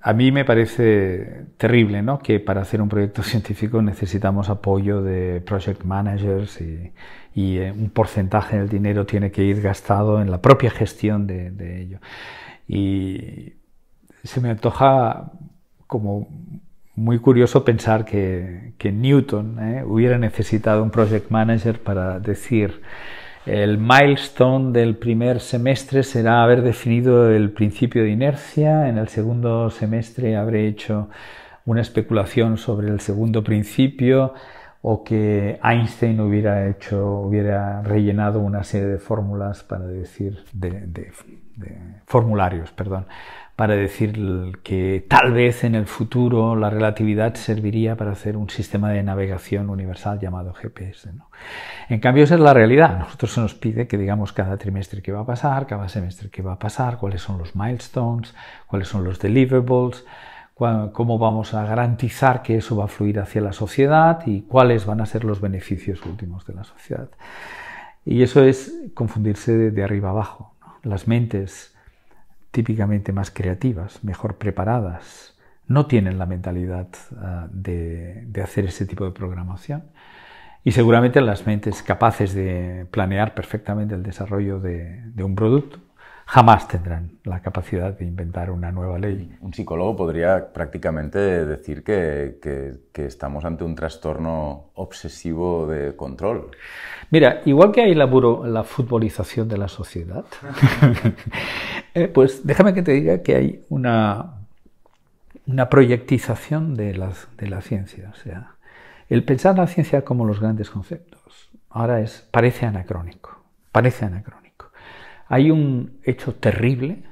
Speaker 2: A mí me parece terrible ¿no? que para hacer un proyecto científico necesitamos apoyo de project managers y, eh, un porcentaje del dinero tiene que ir gastado en la propia gestión de, ello. Y se me antoja como muy curioso pensar que, que Newton ¿eh? hubiera necesitado un project manager para decir el milestone del primer semestre será haber definido el principio de inercia. En el segundo semestre habré hecho una especulación sobre el segundo principio o que Einstein hubiera hecho, hubiera rellenado una serie de fórmulas para decir, de, de formularios, perdón, para decir que tal vez en el futuro la relatividad serviría para hacer un sistema de navegación universal llamado GPS. En cambio, esa es la realidad. nosotros se nos pide que digamos cada trimestre qué va a pasar, cada semestre qué va a pasar, cuáles son los milestones, cuáles son los deliverables, cómo vamos a garantizar que eso va a fluir hacia la sociedad y cuáles van a ser los beneficios últimos de la sociedad. Y eso es confundirse de, arriba abajo. Las mentes típicamente más creativas, mejor preparadas, no tienen la mentalidad ah, de, hacer ese tipo de programación. Y seguramente las mentes capaces de planear perfectamente el desarrollo de un producto jamás tendrán la capacidad
Speaker 1: de inventar una nueva ley. Un psicólogo podría prácticamente decir que, estamos ante un trastorno obsesivo de control. Mira, igual
Speaker 2: que hay la, la futbolización de la sociedad, eh, pues déjame que te diga que hay una, una proyectización de, la ciencia. O sea, el pensar la ciencia como los grandes conceptos ahora es, parece anacrónico. Parece anacrónico. Hay un hecho terrible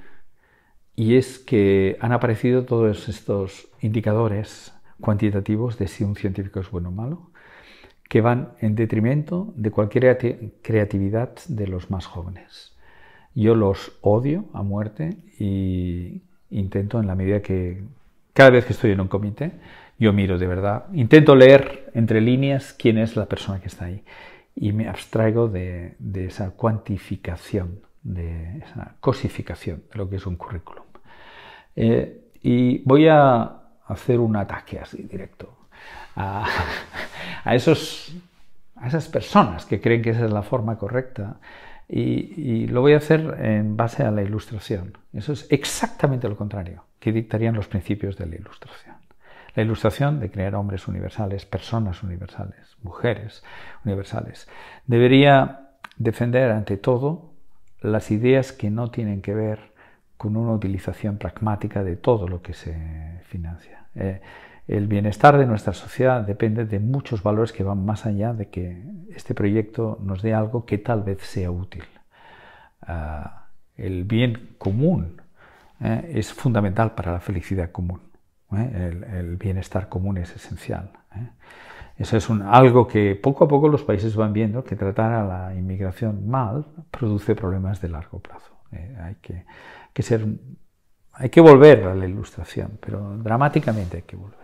Speaker 2: y es que han aparecido todos estos indicadores cuantitativos de si un científico es bueno o malo, que van en detrimento de cualquier creatividad de los más jóvenes. Yo los odio a muerte y intento en la medida que cada vez que estoy en un comité, yo miro de verdad, intento leer entre líneas quién es la persona que está ahí y me abstraigo de, de esa cuantificación de esa cosificación de lo que es un currículum. Eh, y voy a hacer un ataque así directo a, esos, a esas personas que creen que esa es la forma correcta y, lo voy a hacer en base a la ilustración. Eso es exactamente lo contrario que dictarían los principios de la ilustración. La ilustración de crear hombres universales, personas universales, mujeres universales, debería defender ante todo las ideas que no tienen que ver con una utilización pragmática de todo lo que se financia. Eh, el bienestar de nuestra sociedad depende de muchos valores que van más allá de que este proyecto nos dé algo que tal vez sea útil. Ah, el bien común eh, es fundamental para la felicidad común. Eh, el, bienestar común es esencial. Eh. Eso es algo que poco a poco los países van viendo, que tratar a la inmigración mal produce problemas de largo plazo. Eh, hay, que, hay que volver a la ilustración, pero dramáticamente hay que volver.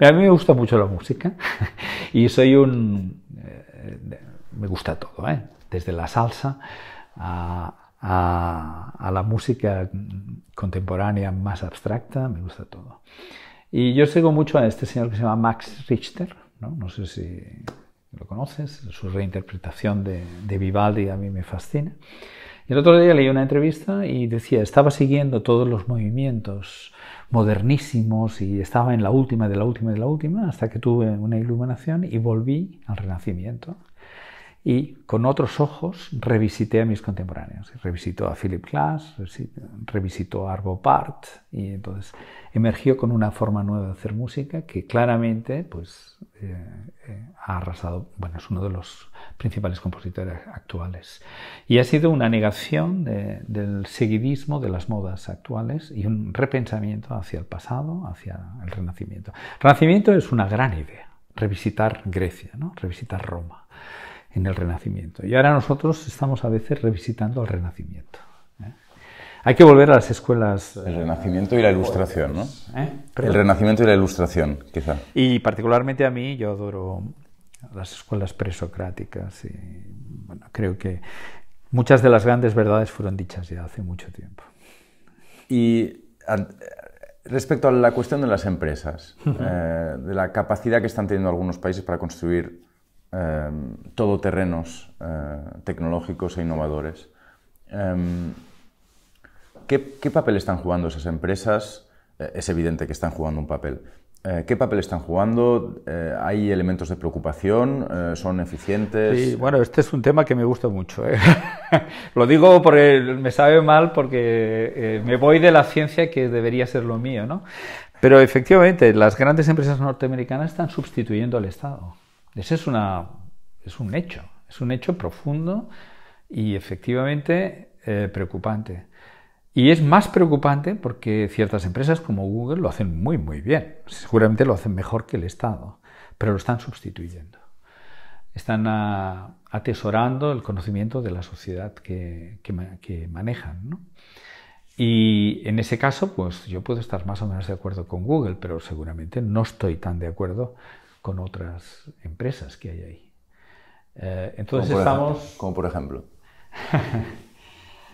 Speaker 2: a mí me gusta mucho la música y soy un... Eh, me gusta todo, ¿eh? desde la salsa a la música contemporánea más abstracta, me gusta todo. Y yo sigo mucho a este señor que se llama Max Richter, ¿no? sé si lo conoces, su reinterpretación de, Vivaldi a mí me fascina. el otro día leí una entrevista y decía, estaba siguiendo todos los movimientos modernísimos y estaba en la última de la última de la última hasta que tuve una iluminación y volví al Renacimiento y con otros ojos revisité a mis contemporáneos. Revisitó a Philip Glass, revisitó a Arvo Part y entonces emergió con una forma nueva de hacer música que claramente pues, eh, eh, ha arrasado, bueno, es uno de los principales compositores actuales. Y ha sido una negación del seguidismo de las modas actuales y un repensamiento hacia el pasado, hacia el Renacimiento. Renacimiento es una gran idea, revisitar Grecia, ¿no? revisitar Roma en el Renacimiento. Y ahora nosotros estamos a veces revisitando el Renacimiento.
Speaker 1: ¿eh? Hay que volver a las escuelas. El Renacimiento y la Ilustración, ¿no? ¿Eh? El Renacimiento y la Ilustración, quizá. Y particularmente
Speaker 2: a mí, yo adoro las escuelas presocráticas y bueno, creo que muchas de las grandes verdades fueron dichas ya hace mucho tiempo.
Speaker 1: Y respecto a la cuestión de las empresas, eh, de la capacidad que están teniendo algunos países para construir todo em, todoterrenos eh, tecnológicos e innovadores. Em, ¿qué, papel están jugando esas empresas? Eh, es evidente que están jugando un papel. Eh, ¿Qué papel están jugando? ¿Hay elementos de preocupación? ¿Son eficientes? Sí,
Speaker 2: bueno, este es un tema que me gusta mucho. lo
Speaker 1: digo porque me sabe mal, porque me voy de la
Speaker 2: ciencia que debería ser lo mío, ¿no? Pero efectivamente, las grandes empresas norteamericanas están sustituyendo al Estado. Ese es, una, es un hecho, es un hecho profundo y efectivamente eh, preocupante. Y es más preocupante porque ciertas empresas como Google lo hacen muy, muy bien. Seguramente lo hacen mejor que el Estado, pero lo están sustituyendo. Están ah, atesorando el conocimiento de la sociedad que, que, manejan. Y en ese caso, pues yo puedo estar más o menos de acuerdo con Google, pero seguramente no estoy tan de acuerdo con otras empresas que hay ahí. Eh, entonces estamos... como
Speaker 1: por ejemplo.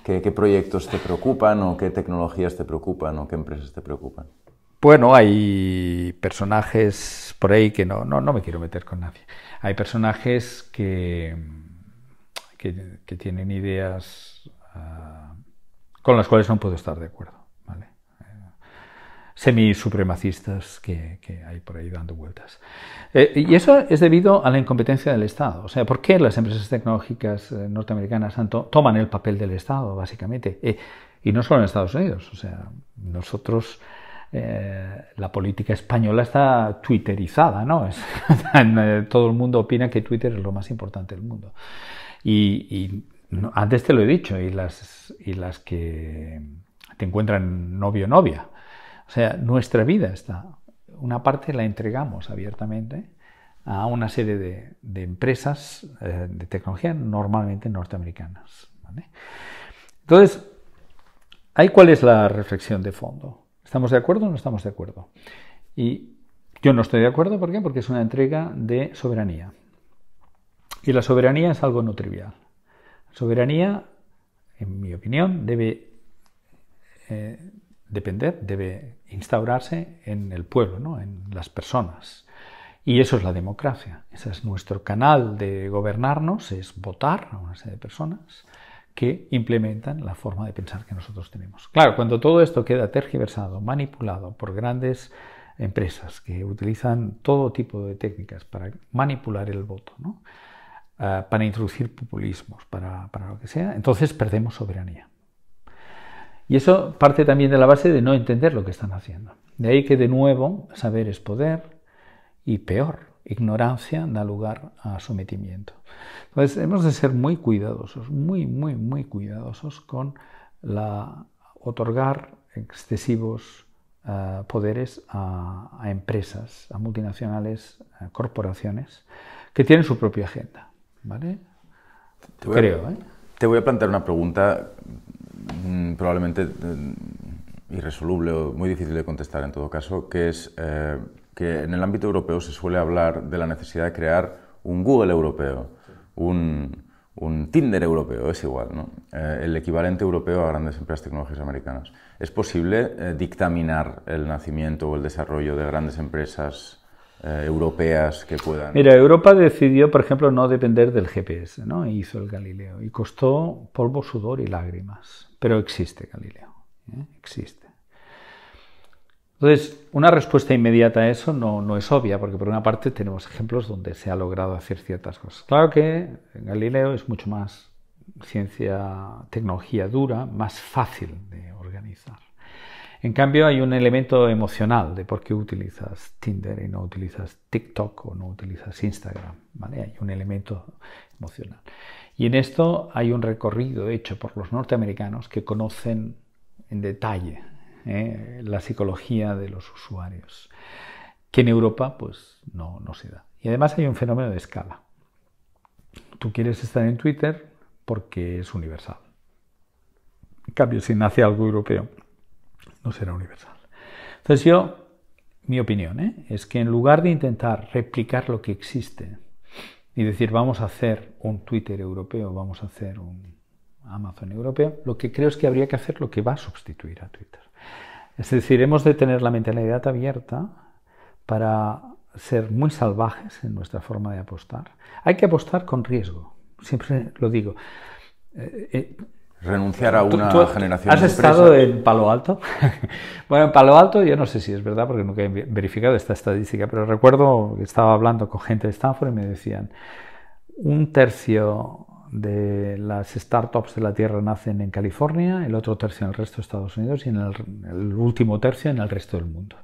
Speaker 1: ¿Qué, proyectos te preocupan o qué tecnologías te preocupan o qué empresas te preocupan?
Speaker 2: Bueno, hay personajes por ahí que no, no, no me quiero meter con nadie.
Speaker 1: Hay personajes que,
Speaker 2: que, tienen ideas ah, con las cuales no puedo estar de acuerdo semisupremacistas que, que hay por ahí dando vueltas. Eh, y eso es debido a la incompetencia del Estado. O sea, ¿por qué las empresas tecnológicas eh, norteamericanas tanto toman el papel del Estado, básicamente? Eh, y no solo en Estados Unidos. O sea, nosotros... la política española está twitterizada, ¿no? Es, todo el mundo opina que Twitter es lo más importante del mundo. Y, antes te lo he dicho, y las, y las que te encuentran novio novia, o sea, nuestra vida está. Una parte la entregamos abiertamente a una serie de, empresas eh, de tecnología normalmente norteamericanas. Entonces, ahí cuál es la reflexión de fondo. ¿Estamos de acuerdo o no estamos de acuerdo? Y yo no estoy de acuerdo, ¿por qué? Porque es una entrega de soberanía. Y la soberanía es algo no trivial. soberanía, en mi opinión, debe eh, depender debe instaurarse en el pueblo, ¿no? en las personas. Y eso es la democracia. Ese es nuestro canal de gobernarnos, es votar a una serie de personas que implementan la forma de pensar que nosotros tenemos. Claro, cuando todo esto queda tergiversado, manipulado por grandes empresas que utilizan todo tipo de técnicas para manipular el voto, ah, para introducir populismos, para lo que sea, entonces perdemos soberanía. Y eso parte también de la base de no entender lo que están haciendo. De ahí que de nuevo saber es poder y peor, ignorancia da lugar a sometimiento. Entonces hemos de ser muy cuidadosos, muy, muy, muy cuidadosos con la, otorgar excesivos eh, poderes a, empresas, a multinacionales, a corporaciones que tienen su propia agenda. ¿vale? Creo. ¿eh?
Speaker 1: Te voy a plantear una pregunta Mm, probablemente mm, irresoluble o muy difícil de contestar en todo caso, que es eh, que en el ámbito europeo se suele hablar de la necesidad de crear un Google europeo, un, Tinder europeo, es igual, ¿no? Eh, el equivalente europeo a grandes empresas tecnológicas americanas. ¿Es posible eh, dictaminar el nacimiento o el desarrollo de grandes empresas europeas que puedan. Mira,
Speaker 2: Europa decidió, por ejemplo, no depender del GPS, ¿no? E hizo el Galileo y costó polvo, sudor y lágrimas. Pero existe Galileo, ¿eh? existe. Entonces, una respuesta inmediata a eso no, no, es obvia, porque por una parte tenemos ejemplos donde se ha logrado hacer ciertas cosas. Claro que Galileo es mucho más ciencia, tecnología dura, más fácil de organizar. En cambio, hay un elemento emocional de por qué utilizas Tinder y no utilizas TikTok o no utilizas Instagram. ¿vale? Hay un elemento emocional. Y en esto hay un recorrido hecho por los norteamericanos que conocen en detalle eh, la psicología de los usuarios, que en Europa pues no, no se da. Y además hay un fenómeno de escala. Tú quieres estar en Twitter porque es universal. En cambio, si nace algo europeo, no será universal. Entonces yo, mi opinión, eh, es que en lugar de intentar replicar lo que existe y decir vamos a hacer un Twitter europeo, vamos a hacer un Amazon europeo, lo que creo es que habría que hacer lo que va a sustituir a Twitter. Es decir, hemos de tener la mentalidad abierta para ser muy salvajes en nuestra forma de apostar. Hay que apostar con riesgo, siempre lo digo. Eh, eh, renunciar a una generación de generación. ¿Has estado en Palo Alto? bueno, en Palo Alto yo no sé si es verdad porque nunca he verificado esta estadística, pero recuerdo que estaba hablando con gente de Stanford y me decían, un tercio de las startups de la Tierra nacen en California, el otro tercio en el resto de Estados Unidos y en el, último tercio en el resto del mundo.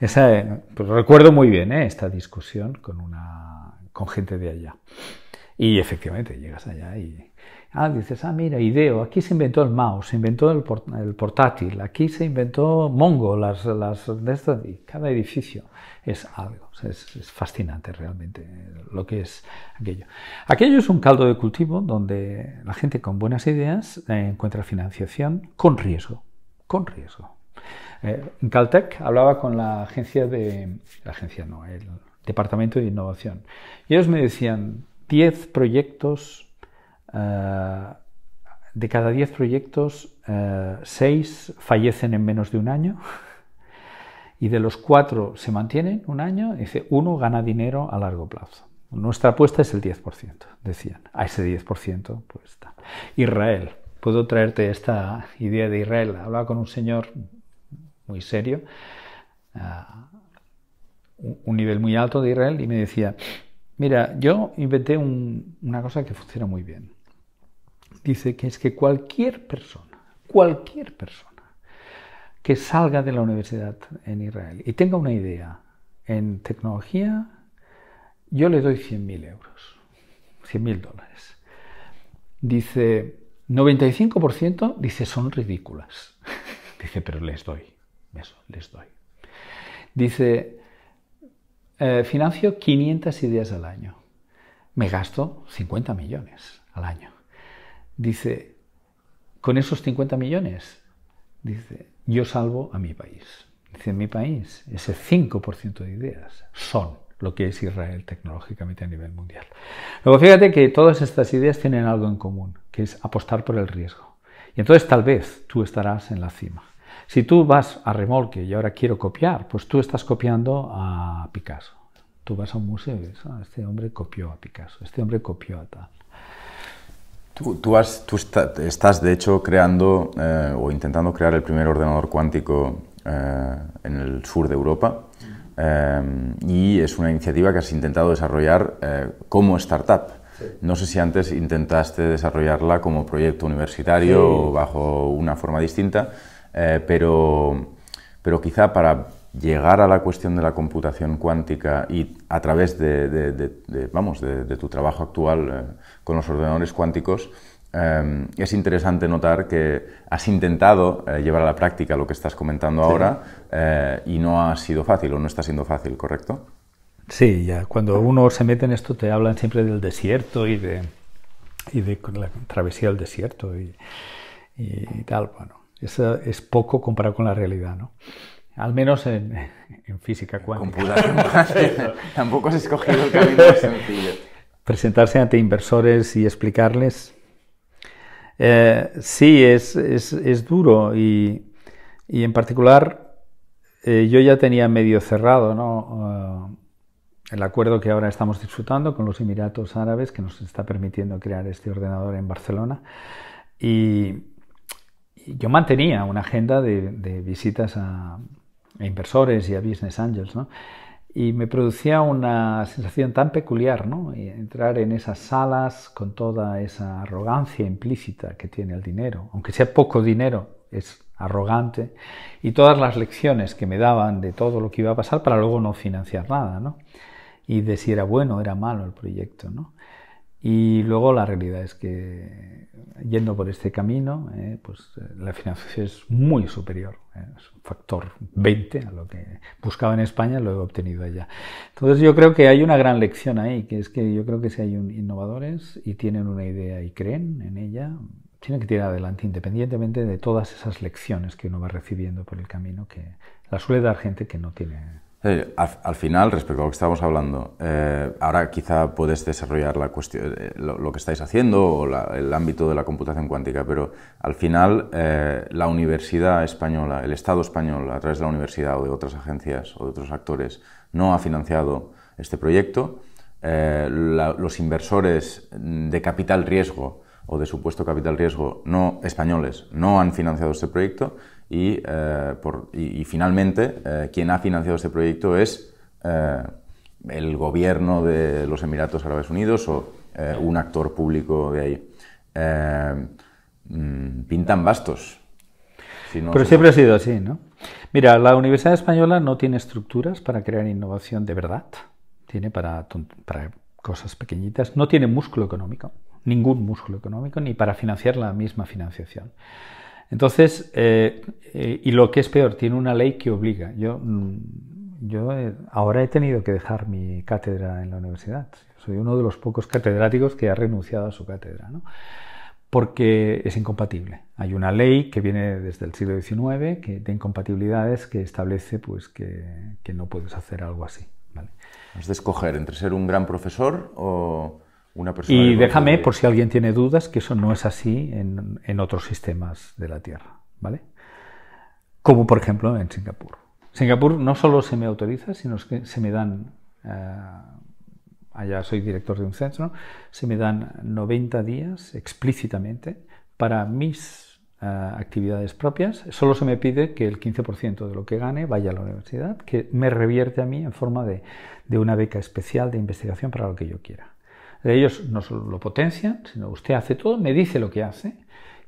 Speaker 2: Esa, eh, pues recuerdo muy bien eh, esta discusión con, una, con gente de allá. Y efectivamente, llegas allá y, Ah, dices, ah, mira, IDEO, aquí se inventó el mouse, se inventó el, portátil, aquí se inventó Mongo, las, las estas, y cada edificio es algo. es, fascinante realmente eh, lo que es aquello. Aquello es un caldo de cultivo donde la gente con buenas ideas eh, encuentra financiación con riesgo, con riesgo. en eh, Caltech hablaba con la agencia de... La agencia no, el Departamento de Innovación. Y ellos me decían 10 proyectos eh, de cada 10 proyectos, 6 eh, fallecen en menos de un año y de los 4 se mantienen un año, dice, uno gana dinero a largo plazo. Nuestra apuesta es el 10%, decían. A ese 10%, pues Israel. Puedo traerte esta idea de Israel. Hablaba con un señor muy serio, eh, un nivel muy alto de Israel, y me decía, mira, yo inventé una cosa que funciona muy bien dice que es que cualquier persona, cualquier persona que salga de la universidad en Israel y tenga una idea en tecnología, yo le doy 100.000 euros, 100.000 dólares. Dice, 95% dice son ridículas. dice, pero les doy, eso, les doy. Dice, eh, financio 500 ideas al año. Me gasto 50 millones al año. Dice, con esos 50 millones, dice, yo salvo a mi país. Dice, en mi país, ese 5% de ideas son lo que es Israel tecnológicamente a nivel mundial. Luego fíjate que todas estas ideas tienen algo en común, que es apostar por el riesgo. Y entonces tal vez tú estarás en la cima. Si tú vas a remolque y ahora quiero copiar, pues tú estás copiando a Picasso. Tú vas a un museo y ves, ah, este hombre copió a Picasso, este hombre copió a tal.
Speaker 1: Tú, estás, de hecho, creando eh, o intentando crear el primer ordenador cuántico eh, en el sur de Europa. Eh, y es una iniciativa que has intentado desarrollar como startup. No sé si antes intentaste desarrollarla como proyecto universitario o bajo una forma distinta, pero, pero quizá para llegar a la cuestión de la computación cuántica y a través de, vamos, de, tu trabajo actual eh, con los ordenadores cuánticos, eh, es interesante notar que has intentado eh, llevar a la práctica lo que estás comentando ahora y no ha sido fácil o no está siendo fácil, ¿correcto?
Speaker 2: Sí, ya. cuando uno se mete en esto te hablan siempre del desierto y de, y de la travesía del desierto y, y tal. Bueno, eso es poco comparado con la realidad, ¿no? Al menos en, física cuántica. Tampoco has escogido el camino sencillo. Presentarse ante inversores y explicarles. Eh, sí, es, duro y, en particular eh, yo ya tenía medio cerrado ¿no? Eh, el acuerdo que ahora estamos disfrutando con los Emiratos Árabes que nos está permitiendo crear este ordenador en Barcelona. Y, yo mantenía una agenda de visitas a, a inversores y a business angels, ¿no? Y me producía una sensación tan peculiar, ¿no? Entrar en esas salas con toda esa arrogancia implícita que tiene el dinero, aunque sea poco dinero, es arrogante, y todas las lecciones que me daban de todo lo que iba a pasar para luego no financiar nada, ¿no? Y de si era bueno o era malo el proyecto, ¿no? Y luego la realidad es que yendo por este camino, eh, pues eh, la financiación es muy superior es un factor 20 a lo que buscaba en España, lo he obtenido allá. Entonces yo creo que hay una gran lección ahí, que es que yo creo que si hay innovadores y tienen una idea y creen en ella, tienen que tirar adelante independientemente de todas esas lecciones que uno va recibiendo por el camino, que la suele dar gente que no tiene
Speaker 1: al, final, respecto a lo que estábamos hablando, eh, ahora quizá puedes desarrollar eh, lo, que estáis haciendo o el ámbito de la computación cuántica, pero al final eh, la universidad española, el Estado español, a través de la universidad o de otras agencias o de otros actores, no ha financiado este proyecto. los inversores de capital riesgo o de supuesto capital riesgo no españoles no han financiado este proyecto eh, y, y, finalmente eh, quien ha financiado este proyecto es eh, el gobierno de los Emiratos Árabes Unidos o un actor público de ahí. Mm, pintan bastos. Pero siempre ha
Speaker 2: sido así, ¿no? Mira, la Universidad Española no tiene estructuras para crear innovación de verdad. Tiene para cosas pequeñitas. No tiene músculo económico, ningún músculo económico, ni para financiar la misma financiación. Entonces, eh, eh, y lo que es peor, tiene una ley que obliga. Yo, mm, yo eh, ahora he tenido que dejar mi cátedra en la universidad. Soy uno de los pocos catedráticos que ha renunciado a su cátedra, ¿no? porque es incompatible. Hay una ley que viene desde el siglo XIX que, de incompatibilidades
Speaker 1: que establece pues, que, no puedes hacer algo así. ¿vale? Has de escoger entre ser un gran profesor o y déjame, por
Speaker 2: si alguien tiene dudas, que eso no es así en, otros sistemas de la Tierra, ¿vale? Como por ejemplo en Singapur. Singapur no solo se me autoriza, sino que se me dan, eh, allá soy director de un centro, se me dan 90 días explícitamente para mis eh, actividades propias. Solo se me pide que el 15% de lo que gane vaya a la universidad, que me revierte a mí en forma de una beca especial de investigación para lo que yo quiera ellos no solo lo potencian, sino usted hace todo, me dice lo que hace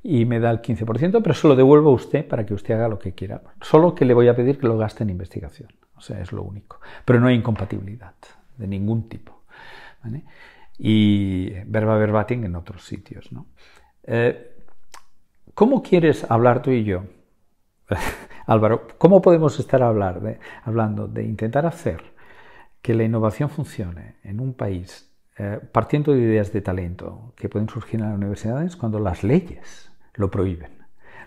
Speaker 2: y me da el 15%, pero se lo devuelvo a usted para que usted haga lo que quiera. Solo que le voy a pedir que lo gaste en investigación. O sea, es lo único. Pero no hay incompatibilidad de ningún tipo. Y verba verbatim en otros sitios. ¿no? Eh, ¿Cómo quieres hablar tú y yo? Álvaro, ¿cómo podemos estar hablando de intentar hacer que la innovación funcione en un país eh, partiendo de ideas de talento que pueden surgir en las universidades cuando las leyes lo prohíben.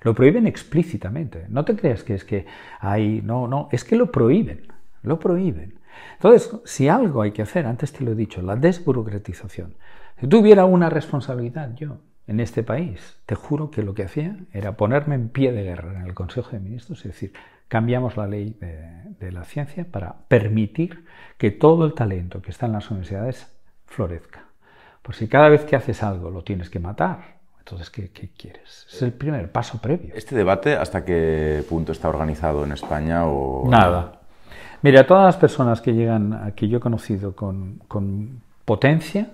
Speaker 2: Lo prohíben explícitamente. No te creas que es que hay... No, no, es que lo prohíben. Lo prohíben. Entonces, si algo hay que hacer, antes te lo he dicho, la desburocratización. Si tuviera una responsabilidad yo en este país, te juro que lo que hacía era ponerme en pie de guerra en el Consejo de Ministros es decir, cambiamos la ley de la ciencia para permitir que todo el talento que está en las universidades florezca. por si cada vez que haces algo lo tienes que matar, entonces ¿qué, quieres? Es el primer paso previo.
Speaker 1: ¿Este debate hasta qué punto está organizado en España o...? Nada.
Speaker 2: Mira, todas las personas que llegan, que yo he conocido con, con potencia,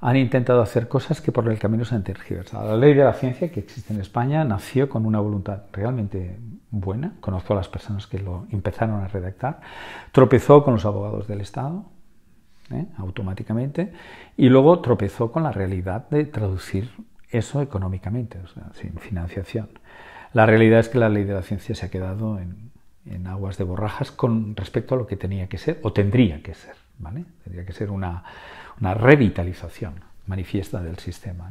Speaker 2: han intentado hacer cosas que por el camino se han tergiversado. La ley de la ciencia que existe en España nació con una voluntad realmente buena, conozco a las personas que lo empezaron a redactar, tropezó con los abogados del Estado, ¿eh? automáticamente, y luego tropezó con la realidad de traducir eso económicamente, sin financiación. La realidad es que la ley de la ciencia se ha quedado en, aguas de borrajas con respecto a lo que tenía que ser o tendría que ser. Tendría que ser una, revitalización manifiesta del sistema.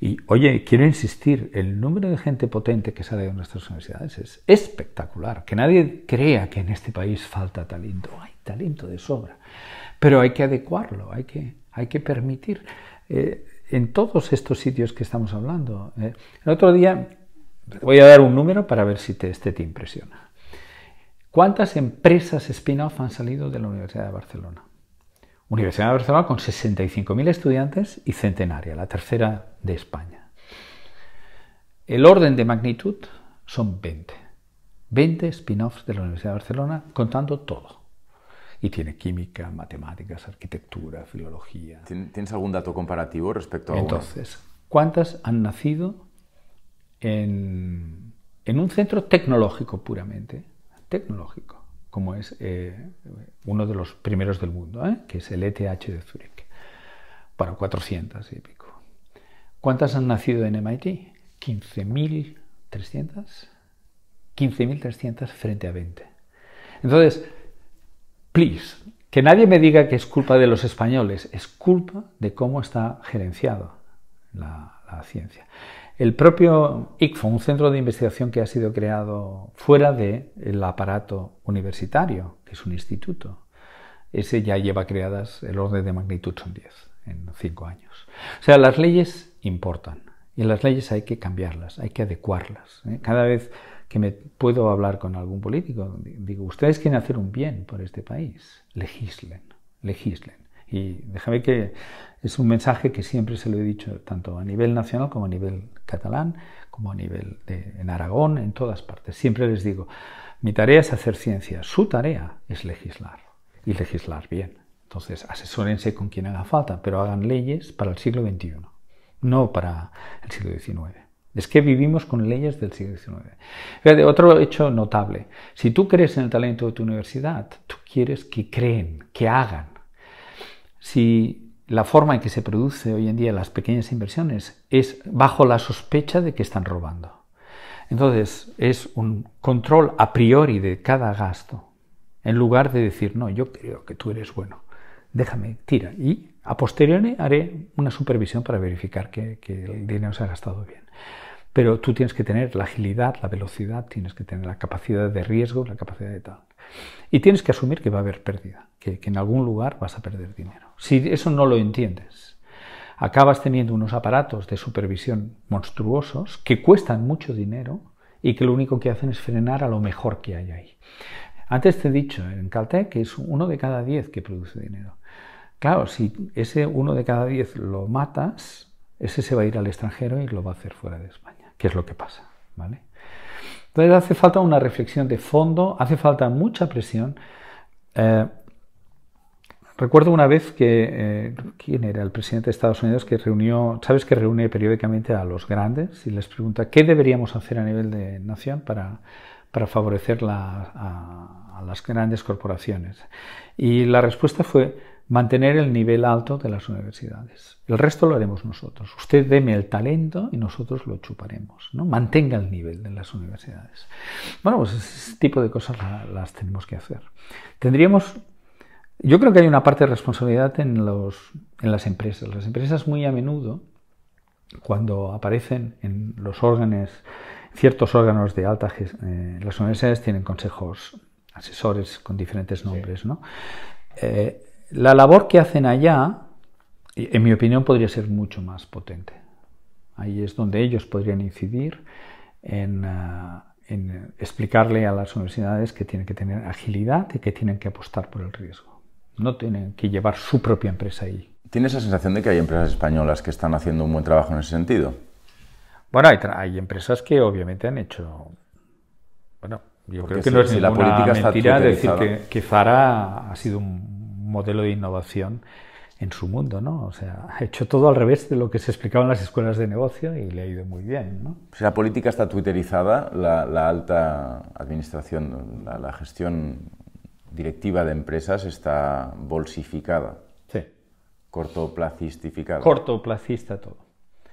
Speaker 2: Y oye, quiero insistir, el número de gente potente que sale de nuestras universidades es espectacular. Que nadie crea que en este país falta talento. Hay talento de sobra pero hay que adecuarlo, hay que, hay que permitir. Eh, en todos estos sitios que estamos hablando. Eh. el otro día, voy a dar un número para ver si este te impresiona. ¿Cuántas empresas spin-off han salido de la Universidad de Barcelona? Universidad de Barcelona con 65.000 estudiantes y centenaria, la tercera de España. El orden de magnitud son 20. 20 spin-offs de la Universidad de Barcelona contando todo y tiene química, matemáticas,
Speaker 1: arquitectura, filología. ¿Tienes algún dato comparativo respecto a... Entonces,
Speaker 2: ¿cuántas han nacido en, un centro tecnológico puramente? Tecnológico, como es eh, uno de los primeros del mundo, ¿eh? que es el ETH de Zurich. Para 400 y pico. ¿Cuántas han nacido en MIT? 15.300. 15.300 frente a 20. Entonces, please, que nadie me diga que es culpa de los españoles, es culpa de cómo está gerenciado la, ciencia. El propio ICFO, un centro de investigación que ha sido creado fuera del aparato universitario, que es un instituto, ese ya lleva creadas, el orden de magnitud son 10 en 5 años. O sea, las leyes importan y las leyes hay que cambiarlas, hay que adecuarlas. ¿eh? Cada vez que me puedo hablar con algún político. Digo, ustedes quieren hacer un bien por este país, legislen, legislen. Y déjame que es un mensaje que siempre se lo he dicho tanto a nivel nacional como a nivel catalán, como a nivel en Aragón, en todas partes. Siempre les digo, mi tarea es hacer ciencia, su tarea es legislar y legislar bien. Entonces, asesórense con quien haga falta, pero hagan leyes para el siglo XXI, no para el siglo XIX. Es que vivimos con leyes del siglo XIX. otro hecho notable. Si tú crees en el talento de tu universidad, tú quieres que creen, que hagan. Si la forma en que se produce hoy en día las pequeñas inversiones es bajo la sospecha de que están robando. Entonces, es un control a priori de cada gasto, en lugar de decir, no, yo creo que tú eres bueno, déjame, tira. Y a posteriori haré una supervisión para verificar que el dinero se ha gastado bien. Pero tú tienes que tener la agilidad, la velocidad, tienes que tener la capacidad de riesgo, la capacidad de tal. Y tienes que asumir que va a haber pérdida, que, en algún lugar vas a perder dinero. Si eso no lo entiendes, acabas teniendo unos aparatos de supervisión monstruosos que cuestan mucho dinero y que lo único que hacen es frenar a lo mejor que hay ahí. Antes te he dicho, en Caltech que es uno de cada diez que produce dinero. Claro, si ese uno de cada diez lo matas, ese se va a ir al extranjero y lo va a hacer fuera de España es lo que pasa. ¿vale? Entonces hace falta una reflexión de fondo, hace falta mucha presión. Eh, recuerdo una vez que, eh, ¿quién era? El presidente de Estados Unidos que reunió, ¿sabes que reúne periódicamente a los grandes y les pregunta qué deberíamos hacer a nivel de nación para, favorecer a las grandes corporaciones? Y la respuesta fue, mantener el nivel alto de las universidades. El resto lo haremos nosotros. Usted deme el talento y nosotros lo chuparemos. ¿no? Mantenga el nivel de las universidades. Bueno, pues ese tipo de cosas las tenemos que hacer. Tendríamos... Yo creo que hay una parte de responsabilidad en, los, en las empresas. Las empresas muy a menudo, cuando aparecen en los órganos, ciertos órganos de alta eh, las universidades tienen consejos asesores con diferentes nombres, ¿no? Eh, la labor que hacen allá, en mi opinión, podría ser mucho más potente. Ahí es donde ellos podrían incidir eh, en, explicarle a las universidades que tienen que tener agilidad y que tienen que apostar por el riesgo. No tienen que llevar su propia empresa ahí.
Speaker 1: ¿Tienes esa sensación de que hay empresas españolas que están haciendo un buen trabajo en ese sentido?
Speaker 2: Bueno, hay, empresas que obviamente han hecho... Bueno, yo creo que no es ninguna mentira decir que, que Zara ha sido un modelo de innovación en su mundo, ¿no? O sea, ha hecho todo al revés de lo que se explicaba en las escuelas de negocio y le ha ido muy bien,
Speaker 1: la política está twitterizada, la, alta administración, la, gestión directiva de empresas está bolsificada. Sí. Cortoplacistificada.
Speaker 2: Cortoplacista todo.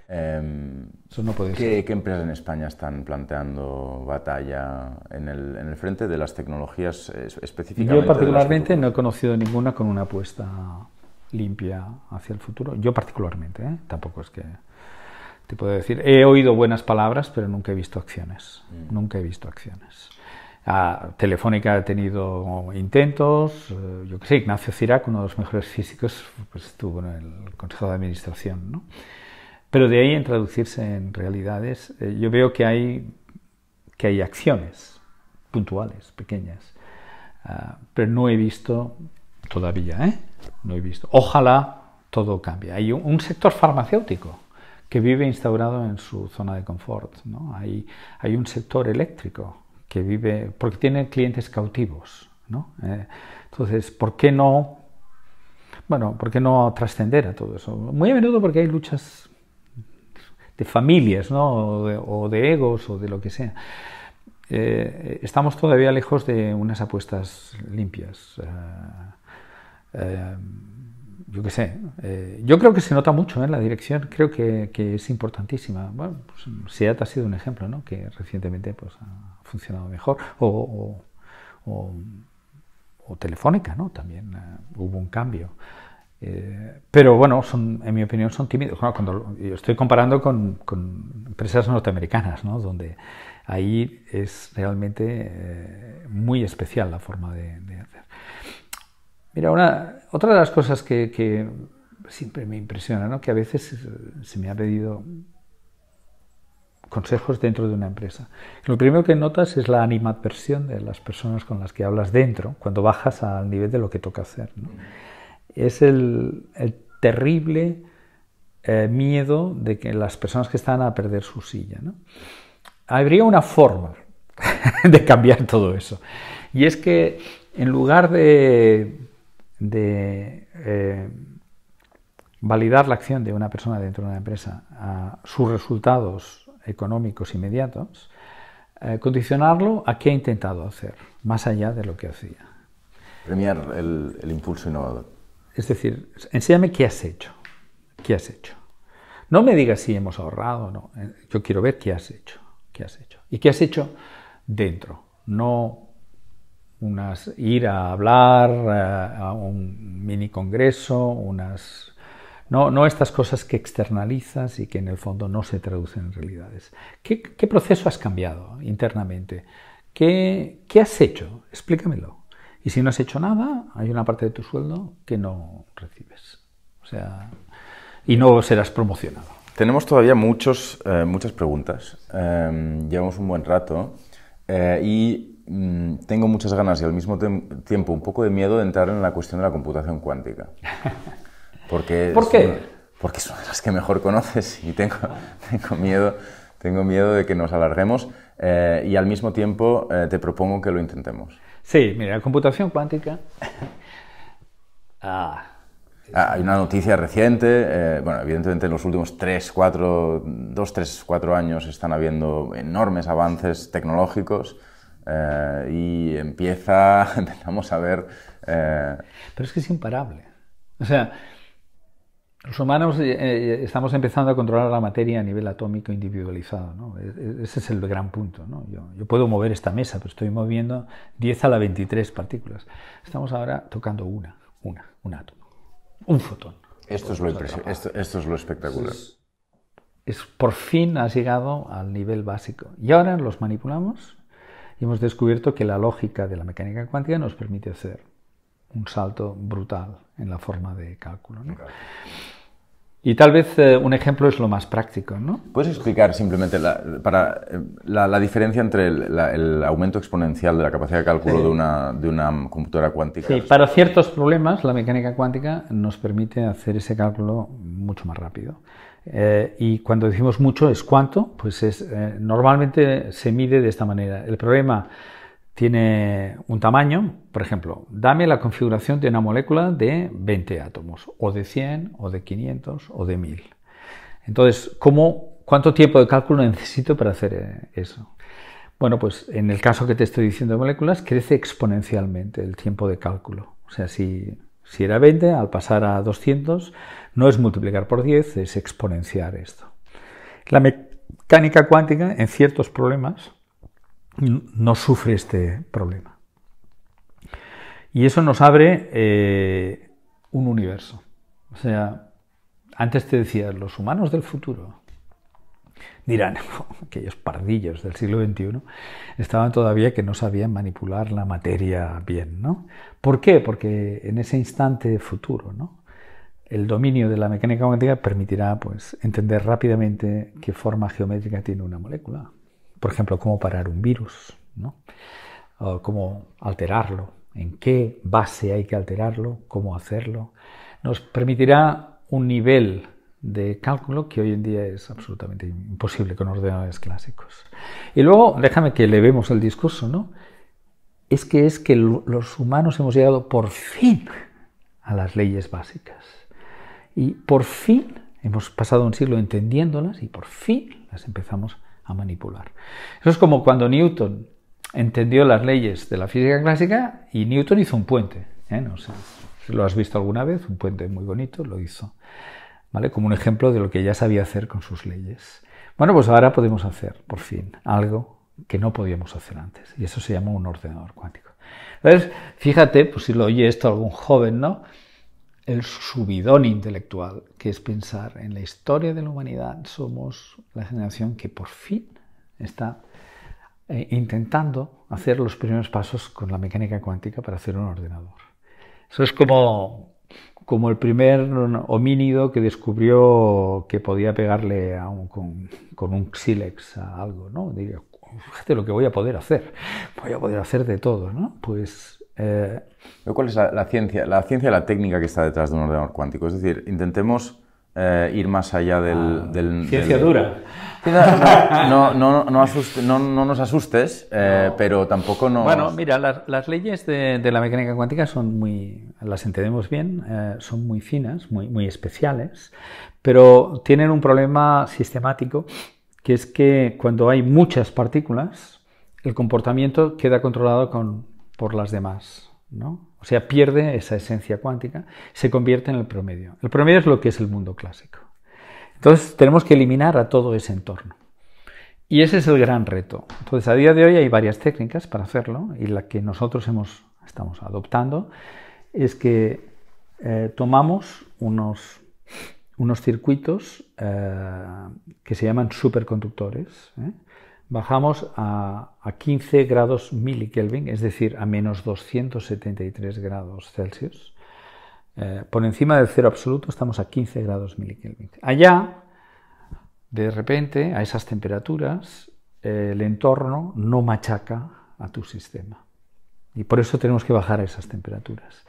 Speaker 1: Em, no puede ¿qué, empresas en España están planteando batalla en el, frente de las tecnologías eh, específicas? Yo particularmente
Speaker 2: no he conocido ninguna con una apuesta limpia hacia el futuro. Yo particularmente, ¿eh? tampoco es que te puedo decir. He oído buenas palabras, pero nunca he visto acciones. Mm. Nunca he visto acciones. Ah, Telefónica ha tenido intentos, eh, yo qué sé, Ignacio Cirac, uno de los mejores físicos, pues estuvo en el Consejo de Administración, ¿no? Pero de ahí en traducirse en realidades, eh, yo veo que hay, que hay acciones puntuales, pequeñas, ah, pero no he visto todavía, ¿eh? No he visto. Ojalá todo cambie. Hay un, sector farmacéutico que vive instaurado en su zona de confort, ¿no? Hay, hay un sector eléctrico que vive, porque tiene clientes cautivos, ¿no? Eh, entonces, ¿por qué no, bueno, por qué no trascender a todo eso? Muy a menudo porque hay luchas de familias, ¿no? o, de, egos, o de lo que sea. Eh, estamos todavía lejos de unas apuestas limpias. Eh, eh, yo sé, yo creo que se nota mucho en la dirección, creo que, es importantísima. Bueno, pues, SEAT ha sido un ejemplo, ¿no? Que recientemente pues, ha funcionado mejor. O, Telefónica, ¿no? También hubo un cambio. Eh, pero bueno, son, en mi opinión son tímidos. cuando yo estoy comparando con, empresas norteamericanas, donde ahí es realmente eh, muy especial la forma de, hacer. Mira, otra de las cosas que, que siempre me impresiona, ¿no? que a veces eh, se me ha pedido consejos dentro de una empresa. Lo primero que notas es la animadversión de las personas con las que hablas dentro, cuando bajas al nivel de lo que toca hacer. ¿no? es el, terrible eh, miedo de que las personas que están a perder su silla. Habría una forma de cambiar todo eso. Y es que en lugar de, eh, validar la acción de una persona dentro de una empresa a sus resultados económicos inmediatos, eh, condicionarlo a qué ha intentado hacer, más allá de lo que hacía.
Speaker 1: Premiar el, el impulso innovador. Es decir,
Speaker 2: enséñame qué has hecho. ¿Qué has hecho? No me digas si hemos ahorrado o no. Eh, yo quiero ver qué has hecho. ¿Qué has hecho? ¿Y qué has hecho dentro? No unas, ir a hablar eh, a un mini congreso, unas... No, estas cosas que externalizas y que en el fondo no se traducen en realidades. ¿Qué, proceso has cambiado internamente? ¿Qué, ¿Qué has hecho? Explícamelo. Y si no has hecho nada, hay una parte de tu sueldo que no recibes.
Speaker 1: O sea, y no serás promocionado. Tenemos todavía muchos, eh, muchas preguntas. Em, llevamos un buen rato eh, y mm, tengo muchas ganas y al mismo tiempo un poco de miedo de entrar en la cuestión de la computación cuántica. Porque ¿Por qué? porque es una de las que mejor conoces y tengo, tengo miedo tengo miedo de que nos alarguemos eh, y al mismo tiempo te propongo que lo intentemos.
Speaker 2: Sí, mira, la computación cuántica.
Speaker 1: Ah. ah. hay una noticia reciente, eh, bueno, evidentemente en los últimos 3, 4, 2, 3, 4 años están habiendo enormes avances tecnológicos eh, y empieza, empezamos a ver... Eh, Pero es que es imparable.
Speaker 2: O sea, los humanos eh, eh, estamos empezando a controlar la materia a nivel atómico individualizado. ¿no? E, e, ese es el gran punto. ¿no? Yo, puedo mover esta mesa, pero estoy moviendo 10 a la 23 partículas. Estamos ahora tocando una, una, un átomo, un
Speaker 1: fotón. Esto, es lo, esto, es lo, espectacular.
Speaker 2: Es, por fin has llegado al nivel básico. Y ahora los manipulamos y hemos descubierto que la lógica de la mecánica cuántica nos permite hacer un salto brutal en la forma de cálculo. ¿no?
Speaker 1: Y tal vez eh, un ejemplo es lo más práctico, ¿no? ¿Puedes explicar simplemente la, eh, la, diferencia entre el, aumento exponencial de la capacidad de cálculo de, una, computadora cuántica? Sí, para ciertos problemas la mecánica cuántica nos
Speaker 2: permite hacer ese cálculo mucho más rápido. Eh, y cuando decimos mucho es cuánto, pues es, normalmente se mide de esta manera. El problema tiene un tamaño, por ejemplo, dame la configuración de una molécula de 20 átomos, o de 100, o de 500, o de 1000. Entonces, ¿cuánto tiempo de cálculo necesito para hacer eh, eso? Bueno, pues en el caso que te estoy diciendo de moléculas, crece exponencialmente el tiempo de cálculo. O sea, si, si era 20, al pasar a 200, no es multiplicar por 10, es exponenciar esto. La mecánica cuántica, en ciertos problemas, no sufre este problema. Y eso nos abre eh, un universo. O sea, antes te decía, los humanos del futuro dirán, aquellos pardillos del siglo XXI estaban todavía que no sabían manipular la materia bien, ¿no? ¿Por qué? Porque en ese instante futuro, El dominio de la mecánica cuántica permitirá pues, entender rápidamente qué forma geométrica tiene una molécula, por ejemplo, cómo parar un virus, ¿no? cómo alterarlo, en qué base hay que alterarlo, cómo hacerlo. Nos permitirá un nivel de cálculo que hoy en día es absolutamente imposible con ordenadores clásicos. Y luego, déjame que le vemos el discurso, ¿no? Es que es que los humanos hemos llegado por fin a las leyes básicas. Y por fin hemos pasado un siglo entendiéndolas y por fin las empezamos a manipular. Eso es como cuando Newton entendió las leyes de la física clásica y Newton hizo un puente. ¿eh? No sé si lo has visto alguna vez, un puente muy bonito, lo hizo. ¿Vale? Como un ejemplo de lo que ya sabía hacer con sus leyes. Bueno, pues ahora podemos hacer, por fin, algo que no podíamos hacer antes. Y eso se llama un ordenador cuántico. Entonces, fíjate, pues si lo oye esto algún joven, ¿no? el subidón intelectual, que es pensar en la historia de la humanidad, somos la generación que por fin está eh, intentando hacer los primeros pasos con la mecánica cuántica para hacer un ordenador. Eso es como, como el primer homínido que descubrió que podía pegarle con, con, un sílex a algo, ¿no? Digo, fíjate lo que voy a poder hacer, voy a poder hacer de todo, ¿no? Pues eh,
Speaker 1: ¿Cuál es la, ciencia, la ciencia y la técnica que está detrás de un ordenador cuántico? Es decir, intentemos eh, ir más allá del... ciencia dura. No, no, nos asustes, eh, pero tampoco no... Bueno,
Speaker 2: mira, las, leyes de, de, la mecánica cuántica son muy... las entendemos bien, son muy finas, muy, muy especiales, pero tienen un problema sistemático, que es que cuando hay muchas partículas, el comportamiento queda controlado con por las demás. ¿no? O sea, pierde esa esencia cuántica, se convierte en el promedio. El promedio es lo que es el mundo clásico. Entonces tenemos que eliminar a todo ese entorno. Y ese es el gran reto. Entonces, a día de hoy hay varias técnicas para hacerlo y la que nosotros hemos, estamos adoptando es que eh, tomamos unos, unos circuitos eh, que se llaman superconductores, ¿eh? bajamos a, 15 grados milikelvin, es decir, a menos 273 grados Celsius. Eh, por encima del cero absoluto estamos a 15 grados milikelvin. Allá, de repente, a esas temperaturas, eh, el entorno no machaca a tu sistema. Y por eso tenemos que bajar a esas temperaturas.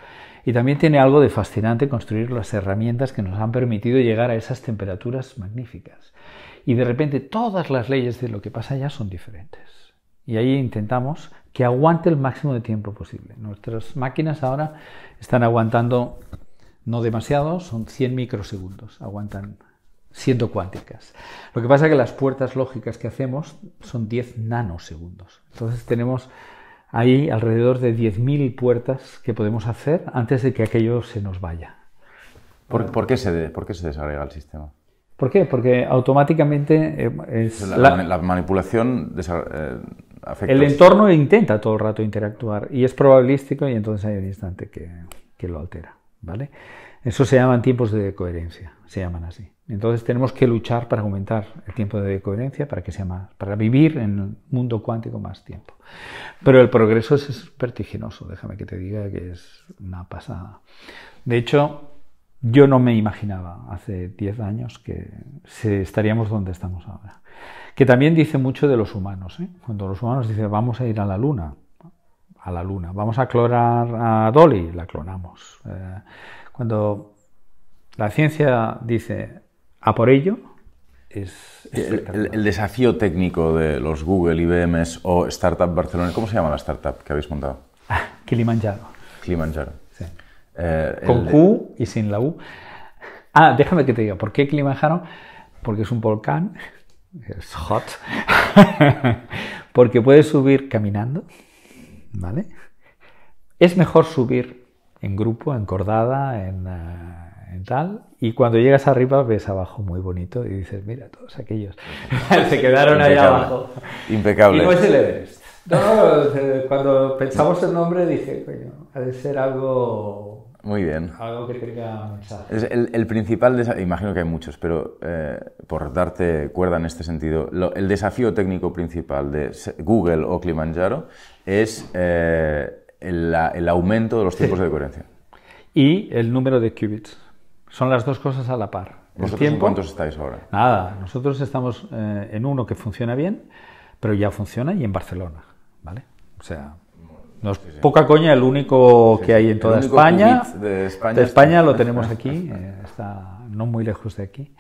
Speaker 2: Y también tiene algo de fascinante construir las herramientas que nos han permitido llegar a esas temperaturas magníficas y de repente todas las leyes de lo que pasa ya son diferentes. Y ahí intentamos que aguante el máximo de tiempo posible. Nuestras máquinas ahora están aguantando no demasiado, son 100 microsegundos, aguantan siendo cuánticas. Lo que pasa es que las puertas lógicas que hacemos son 10 nanosegundos. Entonces tenemos ahí alrededor de 10.000 puertas que podemos hacer antes de que aquello se nos vaya. ¿Por,
Speaker 1: qué, se qué se desagrega el sistema?
Speaker 2: ¿Por qué? Porque automáticamente eh, es la,
Speaker 1: la, manipulación eh, afecta. El entorno
Speaker 2: intenta todo el rato interactuar y es probabilístico y entonces hay un instante que, que lo altera. ¿vale? Eso se llaman tiempos de coherencia, se llaman así. Entonces tenemos que luchar para aumentar el tiempo de coherencia para que sea más, para vivir en el mundo cuántico más tiempo. Pero el progreso es vertiginoso, déjame que te diga que es una pasada. De hecho, yo no me imaginaba hace 10 años que estaríamos donde estamos ahora. Que también dice mucho de los humanos. ¿eh? Cuando los humanos dicen vamos a ir a la luna, a la luna, vamos a clonar a Dolly, la clonamos. Eh, cuando la ciencia dice
Speaker 1: a por ello, es el, desafío técnico de los Google, IBMs o Startup Barcelona, ¿cómo se llama la startup que habéis montado? Ah,
Speaker 2: Kilimanjaro.
Speaker 1: Kilimanjaro. Eh, Con Q y sin la U.
Speaker 2: Ah, déjame que te diga, ¿por qué Kilimanjaro? Porque es un volcán, es hot, porque puedes subir caminando, ¿vale? Es mejor subir en grupo, en cordada, eh, en, tal, y cuando llegas arriba ves abajo muy bonito y dices, mira, todos aquellos se quedaron allá abajo. Impecable. No, eh, cuando pensamos el nombre dije, coño, ha de ser algo muy bien. Algo que Es
Speaker 1: el, principal desafío, imagino que hay muchos, pero eh, por darte cuerda en este sentido, el desafío técnico principal de Google o climanjaro es eh, el, aumento de los tiempos de coherencia. Y el número de qubits.
Speaker 2: Son las dos cosas a la par. ¿Vosotros en cuántos estáis ahora? Nada, nosotros estamos eh, en uno que funciona bien, pero ya funciona y en Barcelona, ¿vale? O sea, poca coña, el único que hay en toda España. De España, lo tenemos aquí, eh, está no muy lejos de aquí.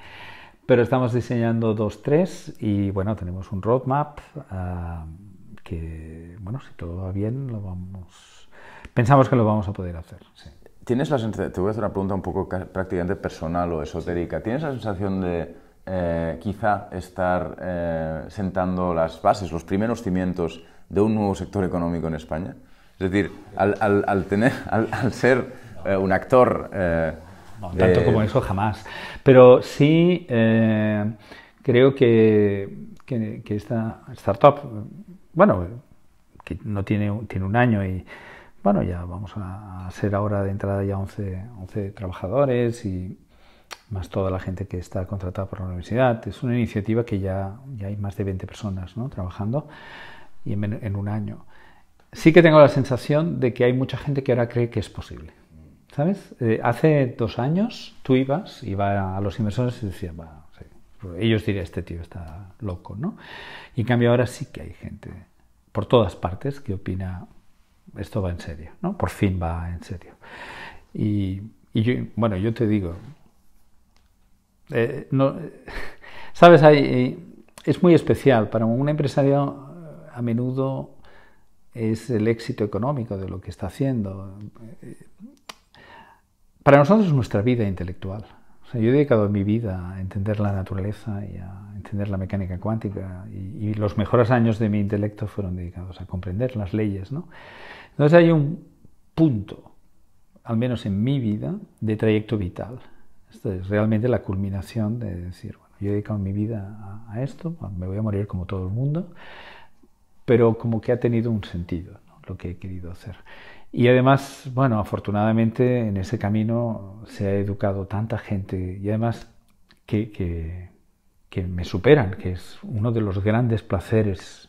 Speaker 2: Pero estamos diseñando dos, tres y bueno, tenemos un roadmap ah, que, bueno, si todo va bien, lo vamos. Pensamos que lo vamos a poder hacer.
Speaker 1: ¿Tienes la te voy a hacer una pregunta un poco prácticamente personal o esotérica. ¿Tienes la sensación de eh, quizá estar eh, sentando las bases, los primeros cimientos de un nuevo sector económico en España? Es decir, al, al, tener, al, ser eh, un actor... tanto eh, eh, como eso jamás. Pero sí creo que,
Speaker 2: que, esta startup, bueno, que no tiene, tiene un año y bueno, ya vamos a, ser ahora de entrada ya 11, 11 trabajadores y más toda la gente que está contratada por la universidad. Es una iniciativa que ya, ya hay más de 20 personas ¿no? trabajando y en, en un año sí que tengo la sensación de que hay mucha gente que ahora cree que es posible. ¿Sabes? Eh, hace dos años tú ibas, iba a los inversores y decías, ellos dirían, este tío está loco, ¿no? Y en cambio ahora sí que hay gente por todas partes que opina, esto va en serio, ¿no? Por fin va en serio. Y, bueno, yo te digo, eh, no, sabes, hay, eh, es muy especial para un empresario a menudo es el éxito económico de lo que está haciendo. Para nosotros es nuestra vida intelectual. O sea, yo he dedicado mi vida a entender la naturaleza y a entender la mecánica cuántica y, los mejores años de mi intelecto fueron dedicados a comprender las leyes. ¿no? Entonces hay un punto, al menos en mi vida, de trayecto vital. Esto es realmente la culminación de decir, bueno, yo he dedicado mi vida a esto, me voy a morir como todo el mundo pero como que ha tenido un sentido lo que he querido hacer. Y además, bueno, afortunadamente en ese camino se ha educado tanta gente y además que, que, que me superan, que es uno de los grandes placeres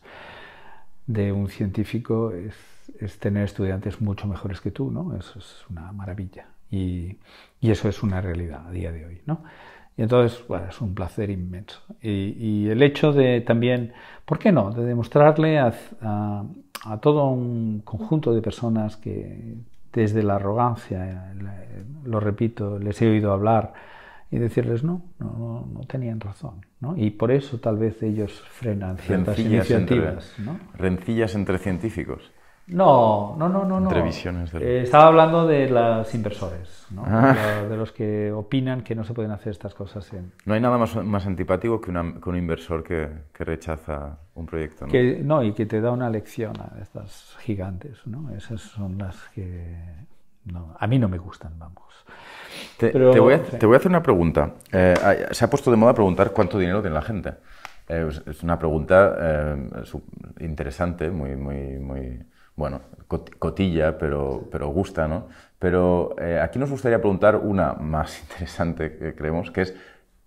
Speaker 2: de un científico es, es tener estudiantes mucho mejores que tú, ¿no? Eso es una maravilla y, y eso es una realidad a día de hoy, ¿no? Y entonces, bueno, es un placer inmenso. Y, el hecho de también, ¿por qué no?, de demostrarle a, a, todo un conjunto de personas que desde la arrogancia, eh, lo repito, les he oído hablar y decirles no, no, tenían razón. ¿no? Y por eso tal vez ellos frenan ciertas iniciativas.
Speaker 1: Rencillas entre científicos.
Speaker 2: No, no, no, no. Eh, estaba hablando de los inversores, ¿no? Ah. de, los que opinan que no se pueden hacer estas cosas.
Speaker 1: No hay nada más, más antipático que, un inversor que, rechaza un proyecto. ¿no? Que,
Speaker 2: no, y que te da una lección a estas gigantes. ¿no? Esas son las que a mí no me gustan, vamos.
Speaker 1: Te, voy, a, hacer una pregunta. Eh, se ha puesto de moda preguntar cuánto dinero tiene la gente. Eh, es, una pregunta interesante, muy, muy, muy bueno, cotilla, pero, gusta, ¿no? Pero eh, aquí nos gustaría preguntar una más interesante que creemos, que es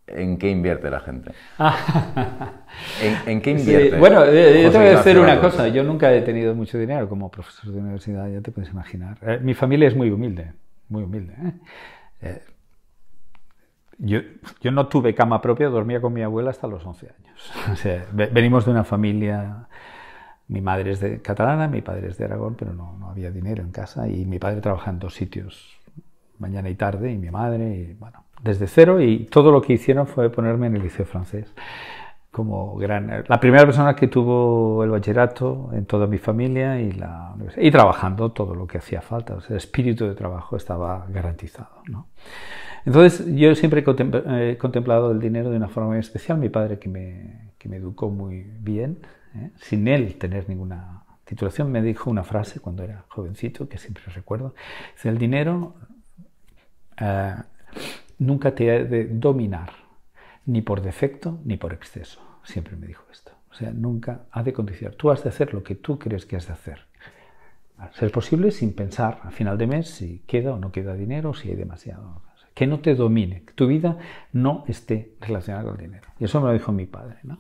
Speaker 1: ¿en qué invierte la gente? ¿En, qué invierte? bueno, eh, yo te voy decir una cosa,
Speaker 2: yo nunca he tenido mucho dinero como profesor de universidad, ya te puedes imaginar. Eh, mi familia es muy humilde, muy humilde. Yo, no tuve cama propia, dormía con mi abuela hasta los 11 años. venimos de una familia mi madre es de catalana, mi padre es de Aragón, pero no, había dinero en casa y mi padre trabaja en dos sitios, mañana y tarde, y mi madre, y bueno, desde cero y todo lo que hicieron fue ponerme en el liceo francés como gran, la primera persona que tuvo el bachillerato en toda mi familia y la y trabajando todo lo que hacía falta, o sea, el espíritu de trabajo estaba garantizado, ¿no? Entonces, yo siempre he eh, contemplado el dinero de una forma muy especial. Mi padre, que me, que me educó muy bien, ¿eh? sin él tener ninguna titulación, me dijo una frase cuando era jovencito, que siempre recuerdo, dice, el dinero eh, nunca te ha de dominar, ni por defecto ni por exceso, siempre me dijo esto. O sea, nunca ha de condicionar, tú has de hacer lo que tú crees que has de hacer. ser posible sin pensar a final de mes si queda o no queda dinero, si hay demasiado que no te domine, que tu vida no esté relacionada con el dinero. Y eso me lo dijo mi padre. ¿no?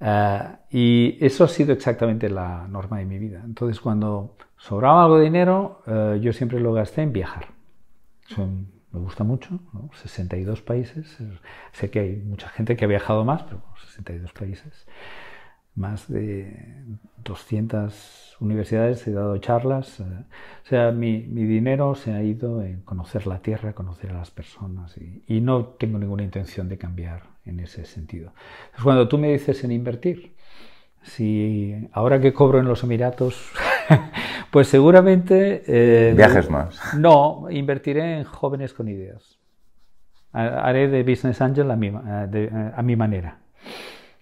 Speaker 2: Ah, y eso ha sido exactamente la norma de mi vida. Entonces, cuando sobraba algo de dinero, eh, yo siempre lo gasté en viajar. Eso me gusta mucho, 62 países. Sé que hay mucha gente que ha viajado más, pero 62 países. Más de 200 universidades, he dado charlas. Eh, o sea, mi, dinero se ha ido en conocer la tierra, conocer a las personas y, y no tengo ninguna intención de cambiar en ese sentido. ...es cuando tú me dices en invertir, si ahora que cobro en los Emiratos, pues seguramente... Eh, ¿Viajes más? No, invertiré en jóvenes con ideas. Haré de Business Angel a mi, eh, eh, a mi manera.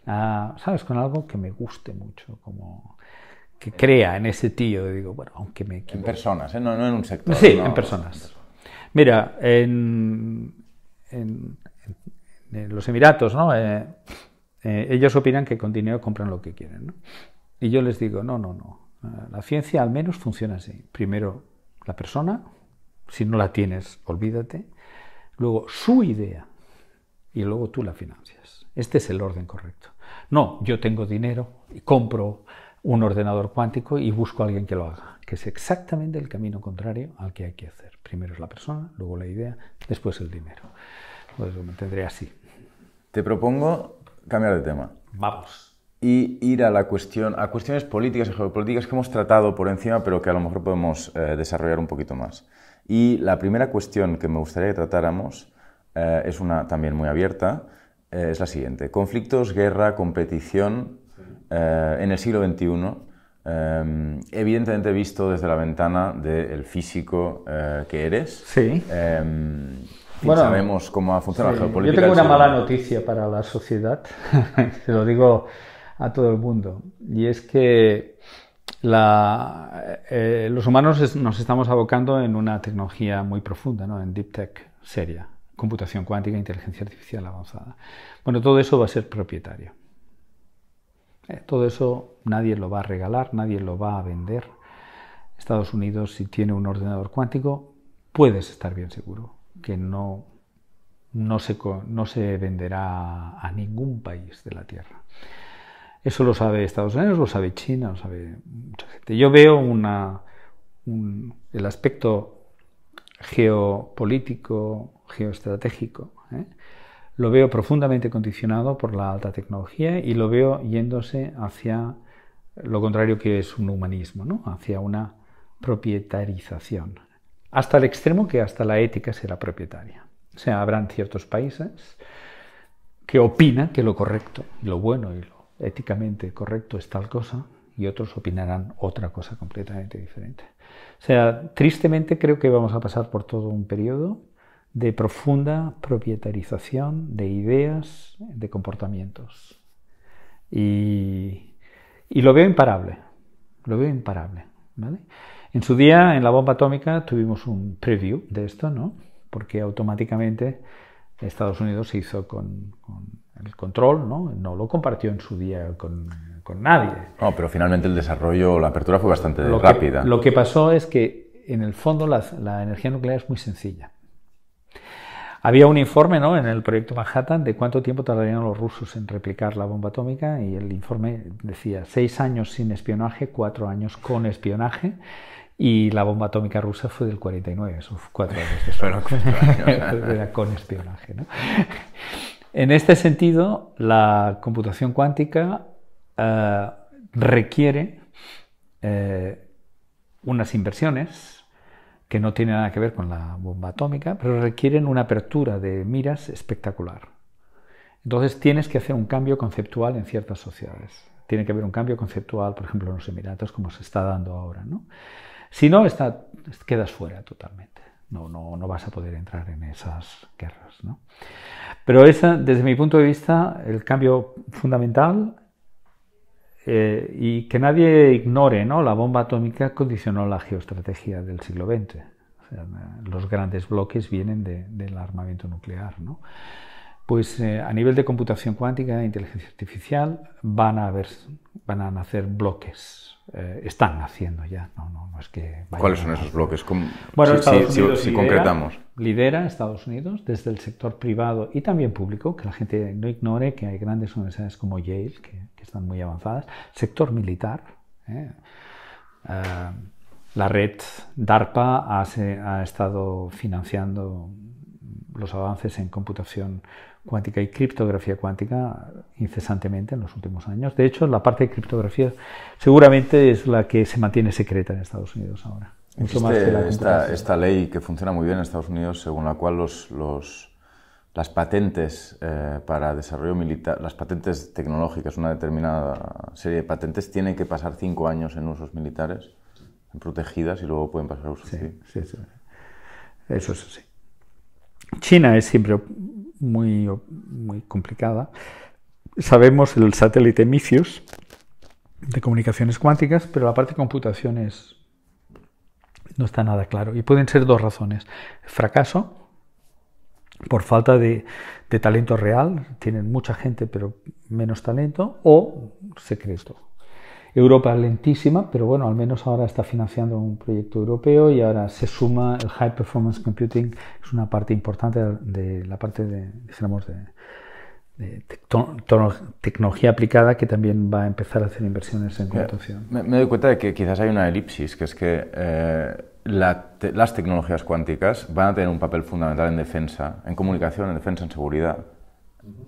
Speaker 2: Ah, ¿Sabes? Con algo que me guste mucho, como que crea en ese tío. digo, bueno, aunque me... En personas, no, en un sector. Sí, en personas. Mira, en eh, los Emiratos, ¿no? Eh, eh, ellos opinan que con dinero compran lo que quieren, Y yo les digo, no, no, no. La ciencia al menos funciona así. Primero, la persona, si no la tienes, olvídate. Luego, su idea. Y luego tú la financias. Este es el orden correcto. No, yo tengo dinero y compro un ordenador cuántico y busco a alguien que lo haga, que es exactamente el camino contrario al que hay que hacer. Primero es la persona, luego la idea, después el dinero.
Speaker 1: Pues lo mantendré así. Te propongo cambiar de tema. Vamos. Y ir a la cuestión, a cuestiones políticas y geopolíticas que hemos tratado por encima, pero que a lo mejor podemos eh, desarrollar un poquito más. Y la primera cuestión que me gustaría que tratáramos eh, es una también muy abierta, eh, es la siguiente. Conflictos, guerra, competición en el siglo XXI. evidentemente visto desde la ventana del físico que eres. Sí sabemos cómo ha la geopolítica. Yo tengo una mala
Speaker 2: noticia para la sociedad,
Speaker 1: se lo digo
Speaker 2: a todo el mundo, y es que eh, los humanos nos estamos abocando en una tecnología muy profunda, ¿no? en deep tech seria, computación cuántica, inteligencia artificial avanzada. Bueno, todo eso va a ser propietario. Eh, todo eso nadie lo va a regalar, nadie lo va a vender. Estados Unidos, si tiene un ordenador cuántico, puedes estar bien seguro que no, no, se, venderá a ningún país de la Tierra. Eso lo sabe Estados Unidos, lo sabe China, lo sabe mucha gente. Yo veo una, el aspecto geopolítico, geoestratégico, ¿eh? lo veo profundamente condicionado por la alta tecnología y lo veo yéndose hacia lo contrario que es un humanismo, ¿no? hacia una propietarización hasta el extremo que hasta la ética será propietaria. O sea, habrán ciertos países que opinan que lo correcto, lo bueno y lo éticamente correcto es tal cosa, y otros opinarán otra cosa completamente diferente. O sea, tristemente creo que vamos a pasar por todo un periodo de profunda propietarización de ideas, de comportamientos. Y, y lo veo imparable, lo veo imparable. ¿vale? En su día, en la bomba atómica, tuvimos un preview de esto, ¿no? Porque automáticamente Estados Unidos se hizo con, el control, ¿no? No lo compartió en su día con, nadie.
Speaker 1: No, pero finalmente el desarrollo, la apertura fue bastante rápida. lo que
Speaker 2: pasó es que, en el fondo, la, la energía nuclear es muy sencilla. Había un informe ¿no? en el proyecto Manhattan de cuánto tiempo tardarían los rusos en replicar la bomba atómica y el informe decía seis años sin espionaje, cuatro años con espionaje y la bomba atómica rusa fue del 49, son cuatro años después. con espionaje. ¿no? En este sentido, la computación cuántica eh, requiere eh, unas inversiones que no tienen nada que ver con la bomba atómica, pero requieren una apertura de miras espectacular. Entonces tienes que hacer un cambio conceptual en ciertas sociedades. Tiene que haber un cambio conceptual, por ejemplo, en los Emiratos, como se está dando ahora. ¿no? Si no, está, quedas fuera totalmente. No, no, no, vas a poder entrar en esas guerras. ¿no? Pero esa, desde mi punto de vista, el cambio fundamental eh, y que nadie ignore, ¿no? la bomba atómica condicionó la geoestrategia del siglo XX. los grandes bloques vienen del armamento nuclear. ¿no? Pues eh, a nivel de computación cuántica e inteligencia artificial van a, haber, van a nacer bloques eh, están haciendo ya. No, es que ¿Cuáles son esos bloques? Bueno, si concretamos. lidera Estados Unidos desde el sector privado y también público, que la gente no ignore que hay grandes universidades como Yale, que, están muy avanzadas, sector militar. ¿eh? Eh, la red DARPA ha, ha estado financiando los avances en computación cuántica y criptografía cuántica incesantemente en los últimos años. De hecho, la parte de criptografía seguramente es la que se mantiene secreta en Estados Unidos ahora.
Speaker 1: Mucho más esta, ley que funciona muy bien en Estados Unidos, según la cual las patentes eh, para desarrollo militar, las patentes tecnológicas, una determinada serie de patentes, tienen que pasar cinco años en usos militares, protegidas, y luego pueden pasar a usos sí, sí.
Speaker 2: Eso es así. China es siempre muy, muy complicada. Sabemos el satélite Micius de comunicaciones cuánticas, pero la parte de computación no está nada claro. Y pueden ser dos razones. Fracaso, por falta de talento real, tienen mucha gente pero menos talento, o secreto, Europa lentísima, pero bueno, al menos ahora está financiando un proyecto europeo y ahora se suma el High Performance Computing, es una parte importante de la parte de, de, tecnología aplicada que también va a empezar a hacer inversiones en computación.
Speaker 1: Me, doy cuenta de que quizás hay una elipsis, que es que eh, las tecnologías cuánticas van a tener un papel fundamental en defensa, en comunicación, en defensa, en seguridad.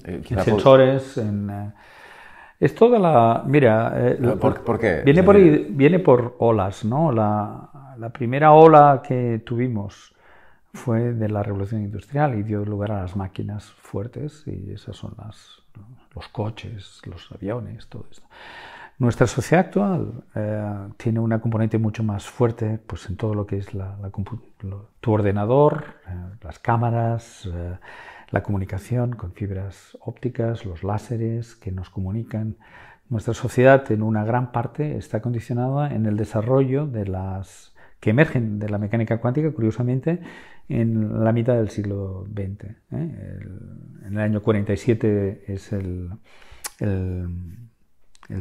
Speaker 1: Eh, en
Speaker 2: sensores, en... Eh, es toda la. Mira. Eh, ah, viene por, viene por olas, ¿no? La, primera ola que tuvimos fue de la revolución industrial y dio lugar a las máquinas fuertes y esas son las, los coches, los aviones, todo esto. Nuestra sociedad actual eh, tiene una componente mucho más fuerte pues, en todo lo que es la, tu ordenador, eh, las cámaras la comunicación con fibras ópticas, los láseres que nos comunican. Nuestra sociedad en una gran parte está condicionada en el desarrollo de las que emergen de la mecánica cuántica, curiosamente, en la mitad del siglo XX. ¿eh? en el año 47 es el,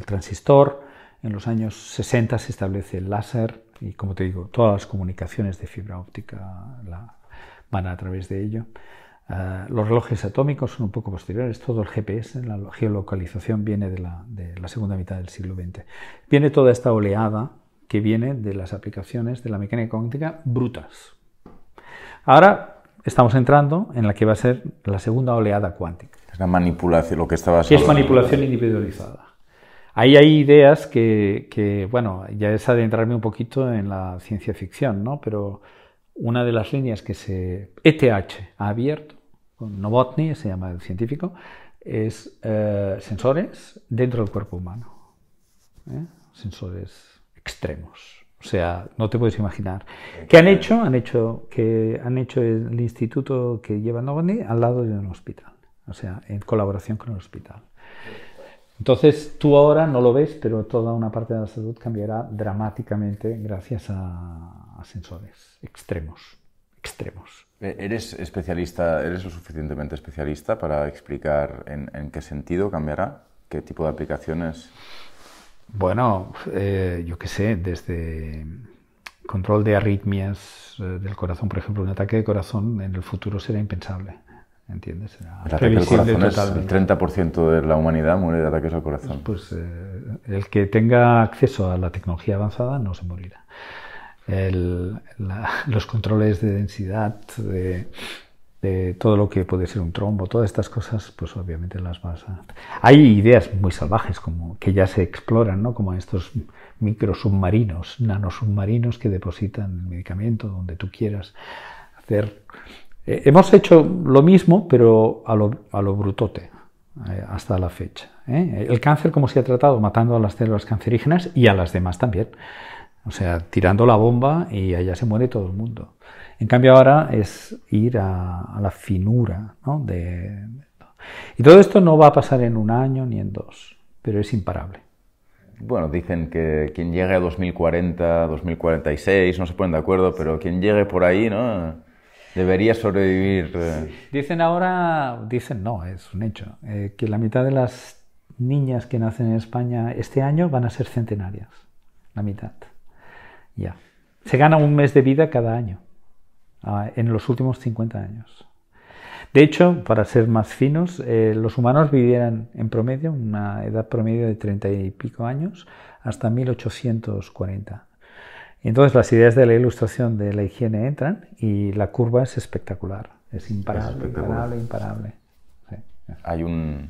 Speaker 2: transistor, en los años 60 se establece el láser y, como te digo, todas las comunicaciones de fibra óptica van a través de ello. Ah, los relojes atómicos son un poco posteriores, todo el GPS, la geolocalización viene de la, segunda mitad del siglo XX. Viene toda esta oleada que viene de las aplicaciones de la mecánica cuántica brutas. Ahora estamos entrando en la que va a ser la segunda oleada cuántica.
Speaker 1: Es la manipulación, lo que estaba. Es manipulación
Speaker 2: individualizada. Ahí hay ideas que, que, bueno, ya es adentrarme un poquito en la ciencia ficción, ¿no? Pero una de las líneas que se ETH ha abierto Novotny se llama el científico, es eh, sensores dentro del cuerpo humano, ¿eh? sensores extremos. O sea, no te puedes imaginar. ¿Qué han hecho? Han hecho que han hecho el instituto que lleva Novotny al lado de un hospital, o sea, en colaboración con el hospital. Entonces, tú ahora no lo ves, pero toda una parte de la salud cambiará dramáticamente gracias a sensores
Speaker 1: extremos, extremos. Eh, ¿Eres especialista, eres lo suficientemente especialista para explicar en, qué sentido cambiará? ¿Qué tipo de aplicaciones?
Speaker 2: Bueno, eh, yo qué sé, desde control de arritmias eh, del corazón, por ejemplo, un ataque de corazón en el futuro será impensable.
Speaker 1: ¿Entiendes? el al corazón 30% de la humanidad muere de ataques al corazón. Pues,
Speaker 2: el que tenga acceso a la tecnología avanzada no se morirá. los controles de densidad, de, todo lo que puede ser un trombo, todas estas cosas, pues obviamente las vas a... Hay ideas muy salvajes como que ya se exploran, ¿no? como estos microsubmarinos, nanosubmarinos que depositan el medicamento donde tú quieras hacer... Eh, hemos hecho lo mismo, pero a lo, brutote eh, hasta la fecha. ¿eh? El cáncer, como se ha tratado? Matando a las células cancerígenas y a las demás también. O sea, tirando la bomba y allá se muere todo el mundo. En cambio ahora es ir a, la finura. ¿no? y todo esto no va a pasar en un año ni en dos, pero es imparable.
Speaker 1: Bueno, dicen que quien llegue a 2040, 2046, no se ponen de acuerdo, pero quien llegue por ahí, ¿no? Debería sobrevivir. Eh.
Speaker 2: Dicen ahora, dicen no, es un hecho, eh, que la mitad de las niñas que nacen en España este año van a ser centenarias, la mitad. Se gana un mes de vida cada año, ah, en los últimos 50 años. De hecho, para ser más finos, eh, los humanos vivieran en promedio, una edad promedio de 30 y pico años, hasta 1840. Entonces las ideas de la ilustración de la higiene entran y la curva es espectacular, es imparable,
Speaker 1: imparable, Hay, un,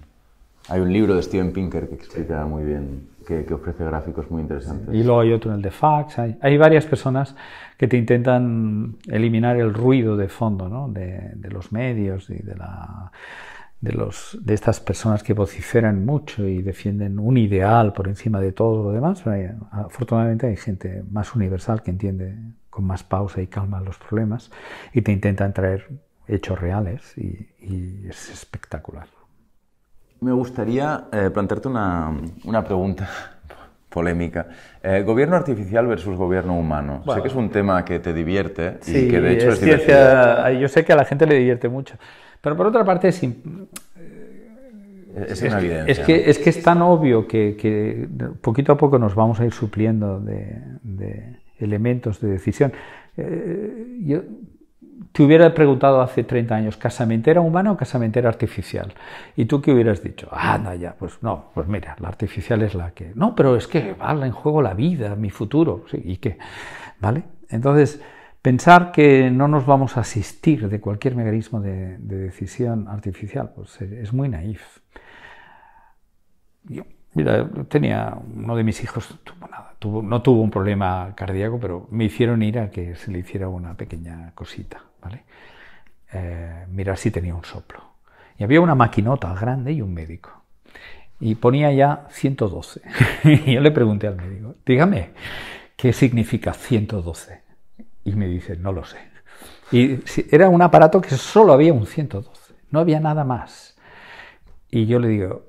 Speaker 1: libro de Steven Pinker que explica muy bien que, ofrece gráficos muy interesantes.
Speaker 2: Y luego hay otro en el de fax. Hay, varias personas que te intentan eliminar el ruido de fondo de, los medios y de, la, de, los, de estas personas que vociferan mucho y defienden un ideal por encima de todo lo demás. afortunadamente hay gente más universal que entiende con más pausa y calma los problemas y te intentan traer hechos reales y, y es espectacular.
Speaker 1: Me gustaría eh, plantearte una, pregunta polémica. Eh, gobierno artificial versus gobierno humano. sé que es un tema que te divierte y que de hecho es, Yo
Speaker 2: sé que a la gente le divierte mucho. Pero por otra parte, es, que, es, que, es, tan obvio que, poquito a poco nos vamos a ir supliendo de, elementos de decisión. Eh, yo, te hubiera preguntado hace 30 años, ¿casamentera humana o casamentera artificial? ¿Y tú qué hubieras dicho? Ah, no, ya, pues no, pues mira, la artificial es la que... No, pero es que vale en juego la vida, mi futuro, ¿y qué? ¿Vale? Entonces, pensar que no nos vamos a asistir de cualquier mecanismo de, decisión artificial, pues eh, es muy naif. Yo, mira, tenía uno de mis hijos, no tuvo un problema cardíaco, pero me hicieron ir a que se le hiciera una pequeña cosita. ¿vale? Eh, mirar si tenía un soplo. Y había una maquinota grande y un médico. Y ponía ya 112. y yo le pregunté al médico, dígame, ¿qué significa 112? Y me dice, no lo sé. Y era un aparato que solo había un 112, no había nada más. Y yo le digo,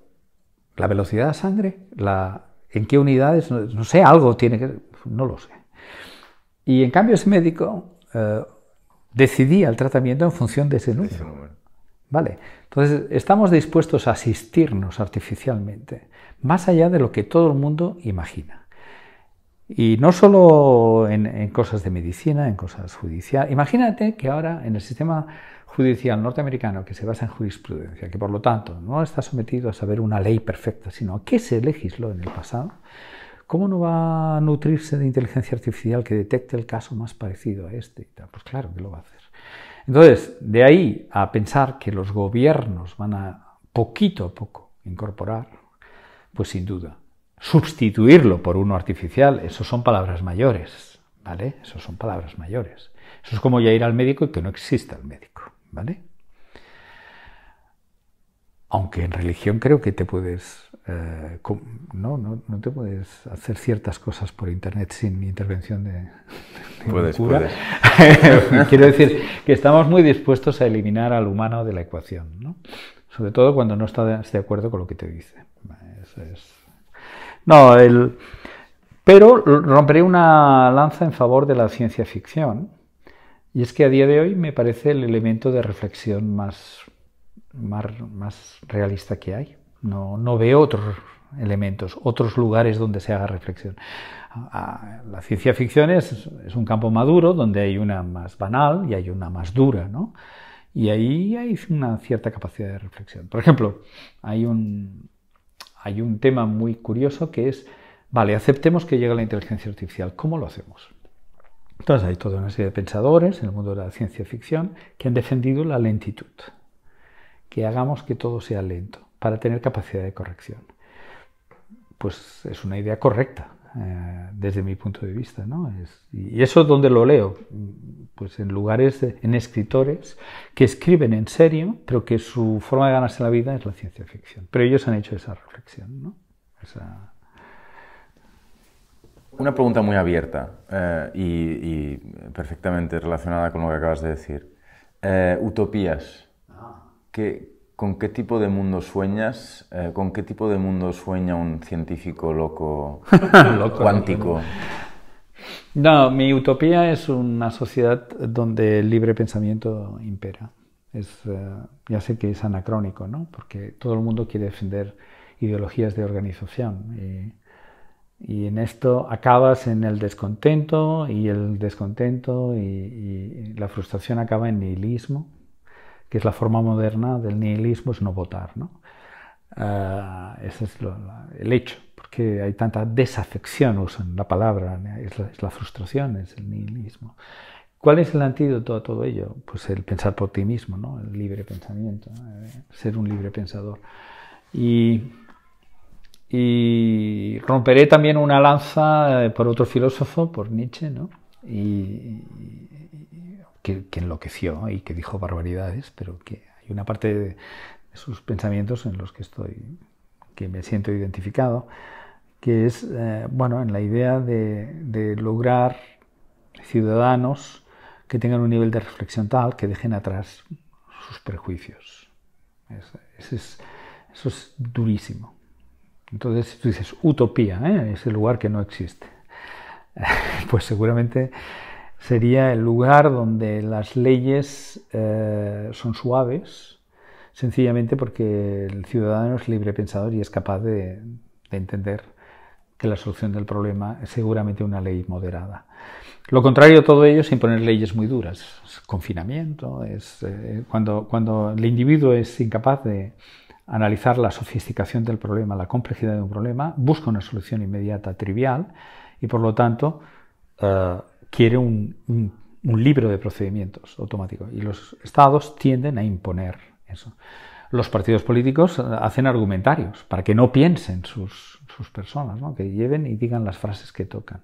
Speaker 2: ¿la velocidad de sangre? ¿En qué unidades? No, sé, algo tiene que... No lo sé. Y en cambio ese médico, eh, decidía el tratamiento en función de ese número. Vale, entonces estamos dispuestos a asistirnos artificialmente, más allá de lo que todo el mundo imagina. Y no solo en, cosas de medicina, en cosas judiciales. Imagínate que ahora en el sistema judicial norteamericano, que se basa en jurisprudencia, que por lo tanto no está sometido a saber una ley perfecta, sino a qué se legisló en el pasado, ¿Cómo no va a nutrirse de inteligencia artificial que detecte el caso más parecido a este? Pues claro que lo va a hacer. Entonces, de ahí a pensar que los gobiernos van a poquito a poco incorporar, pues sin duda. Sustituirlo por uno artificial, eso son palabras mayores, ¿vale? Eso son palabras mayores. Eso es como ya ir al médico y que no exista el médico, ¿vale? Aunque en religión creo que te puedes eh, no, no, te puedes hacer ciertas cosas por internet sin mi intervención de, puedes, Quiero decir que estamos muy dispuestos a eliminar al humano de la ecuación, ¿no? sobre todo cuando no estás de acuerdo con lo que te dice. No, pero romperé una lanza en favor de la ciencia ficción. Y es que a día de hoy me parece el elemento de reflexión más, más realista que hay no, ve otros elementos, otros lugares donde se haga reflexión. Ah, la ciencia ficción es, un campo maduro donde hay una más banal y hay una más dura, ¿no? Y ahí hay una cierta capacidad de reflexión. Por ejemplo, hay un, hay un tema muy curioso que es, vale, aceptemos que llega la inteligencia artificial, ¿cómo lo hacemos? Entonces hay toda una serie de pensadores en el mundo de la ciencia ficción que han defendido la lentitud, que hagamos que todo sea lento para tener capacidad de corrección. Pues es una idea correcta eh, desde mi punto de vista. ¿no? y eso es donde lo leo, pues en lugares, en escritores que escriben en serio, pero que su forma de ganarse la vida es la ciencia ficción. Pero ellos han hecho esa reflexión. ¿no?
Speaker 1: Una pregunta muy abierta eh, y, perfectamente relacionada con lo que acabas de decir. Eh, utopías. Ah. ¿Con qué tipo de mundo sueñas? Eh, ¿Con qué tipo de mundo sueña un científico loco, cuántico?
Speaker 2: No, mi utopía es una sociedad donde el libre pensamiento impera. Eh, ya sé que es anacrónico, ¿no? Porque todo el mundo quiere defender ideologías de organización. Y, en esto acabas en el descontento y el descontento y la frustración acaba en nihilismo que es la forma moderna del nihilismo, es no votar. ¿no? Ah, ese es el hecho, porque hay tanta desafección, usan la palabra, es la, frustración, es el nihilismo. ¿Cuál es el antídoto a todo ello? Pues el pensar por ti mismo, ¿no? el libre pensamiento, eh, ser un libre pensador. Y, romperé también una lanza eh, por otro filósofo, por Nietzsche, ¿no? y que, enloqueció y que dijo barbaridades, pero que hay una parte de, sus pensamientos en los que estoy, que me siento identificado, que es, eh, bueno, en la idea de, de lograr ciudadanos que tengan un nivel de reflexión tal que dejen atrás sus prejuicios. Eso es, eso es durísimo. Entonces tú dices, utopía, ¿eh? es el lugar que no existe. pues seguramente Sería el lugar donde las leyes eh, son suaves, sencillamente porque el ciudadano es libre pensador y es capaz de, entender que la solución del problema es seguramente una ley moderada. Lo contrario a todo ello es imponer leyes muy duras. Es confinamiento, es eh, cuando, cuando el individuo es incapaz de analizar la sofisticación del problema, la complejidad de un problema, busca una solución inmediata, trivial, y por lo tanto eh, quiere un, libro de procedimientos automáticos y los estados tienden a imponer eso. Los partidos políticos hacen argumentarios para que no piensen sus, personas, que lleven y digan las frases que tocan.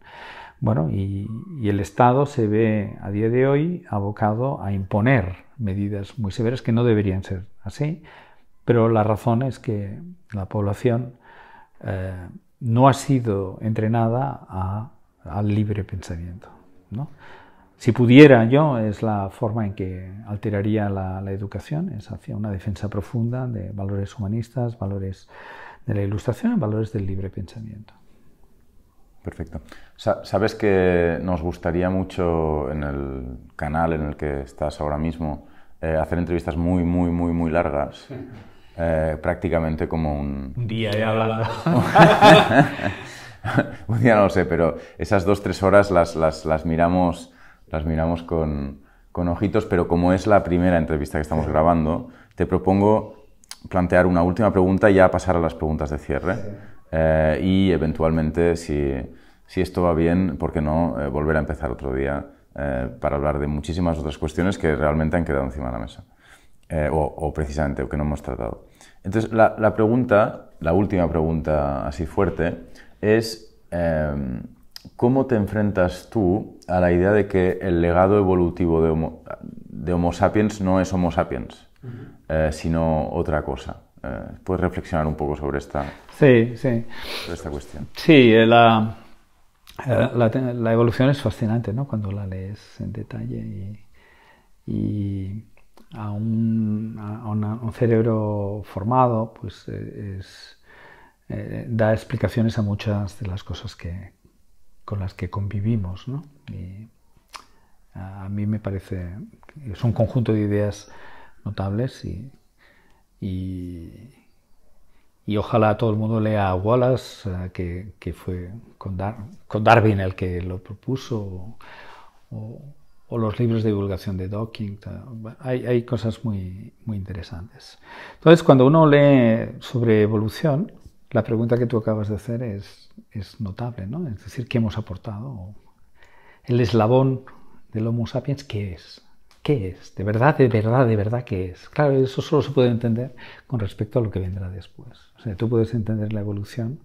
Speaker 2: Bueno, y, el Estado se ve a día de hoy abocado a imponer medidas muy severas que no deberían ser así, pero la razón es que la población eh, no ha sido entrenada al libre pensamiento. Si pudiera yo, es la forma en que alteraría la, educación, es hacia una defensa profunda de valores humanistas, valores de la ilustración, valores del libre pensamiento.
Speaker 1: Perfecto. Sabes que nos gustaría mucho en el canal en el que estás ahora mismo eh, hacer entrevistas muy, muy, muy, muy largas. Eh, prácticamente como un... Un día he hablado. un día no lo sé, pero esas dos, tres horas las, miramos, las miramos con, con, ojitos, pero como es la primera entrevista que estamos grabando, te propongo plantear una última pregunta y ya pasar a las preguntas de cierre. Eh, y eventualmente, si, esto va bien, ¿por qué no eh, volver a empezar otro día eh, para hablar de muchísimas otras cuestiones que realmente han quedado encima de la mesa? O, precisamente, o que no hemos tratado. Entonces, pregunta, la última pregunta así fuerte, es em, cómo te enfrentas tú a la idea de que el legado evolutivo de Homo, sapiens no es Homo sapiens, eh, sino otra cosa. Eh, ¿Puedes reflexionar un poco sobre esta, sí, sí. esta cuestión? Sí, eh, la,
Speaker 2: la, evolución es fascinante ¿no? cuando la lees en detalle y, a, un, a un, cerebro formado pues es eh, da explicaciones a muchas de las cosas que, con las que convivimos. ¿no? a mí me parece que es un conjunto de ideas notables y, y, ojalá todo el mundo lea Wallace, eh, que, que fue con, Dar, Darwin el que lo propuso, o, o los libros de divulgación de Dawkins. Hay, hay, cosas muy, muy interesantes. Entonces, cuando uno lee sobre evolución, la pregunta que tú acabas de hacer es, notable, ¿no? Es decir, ¿qué hemos aportado? El eslabón del Homo sapiens, ¿qué es? ¿Qué es? De verdad, de verdad, de verdad, ¿qué es? Claro, eso solo se puede entender con respecto a lo que vendrá después. O sea, tú puedes entender la evolución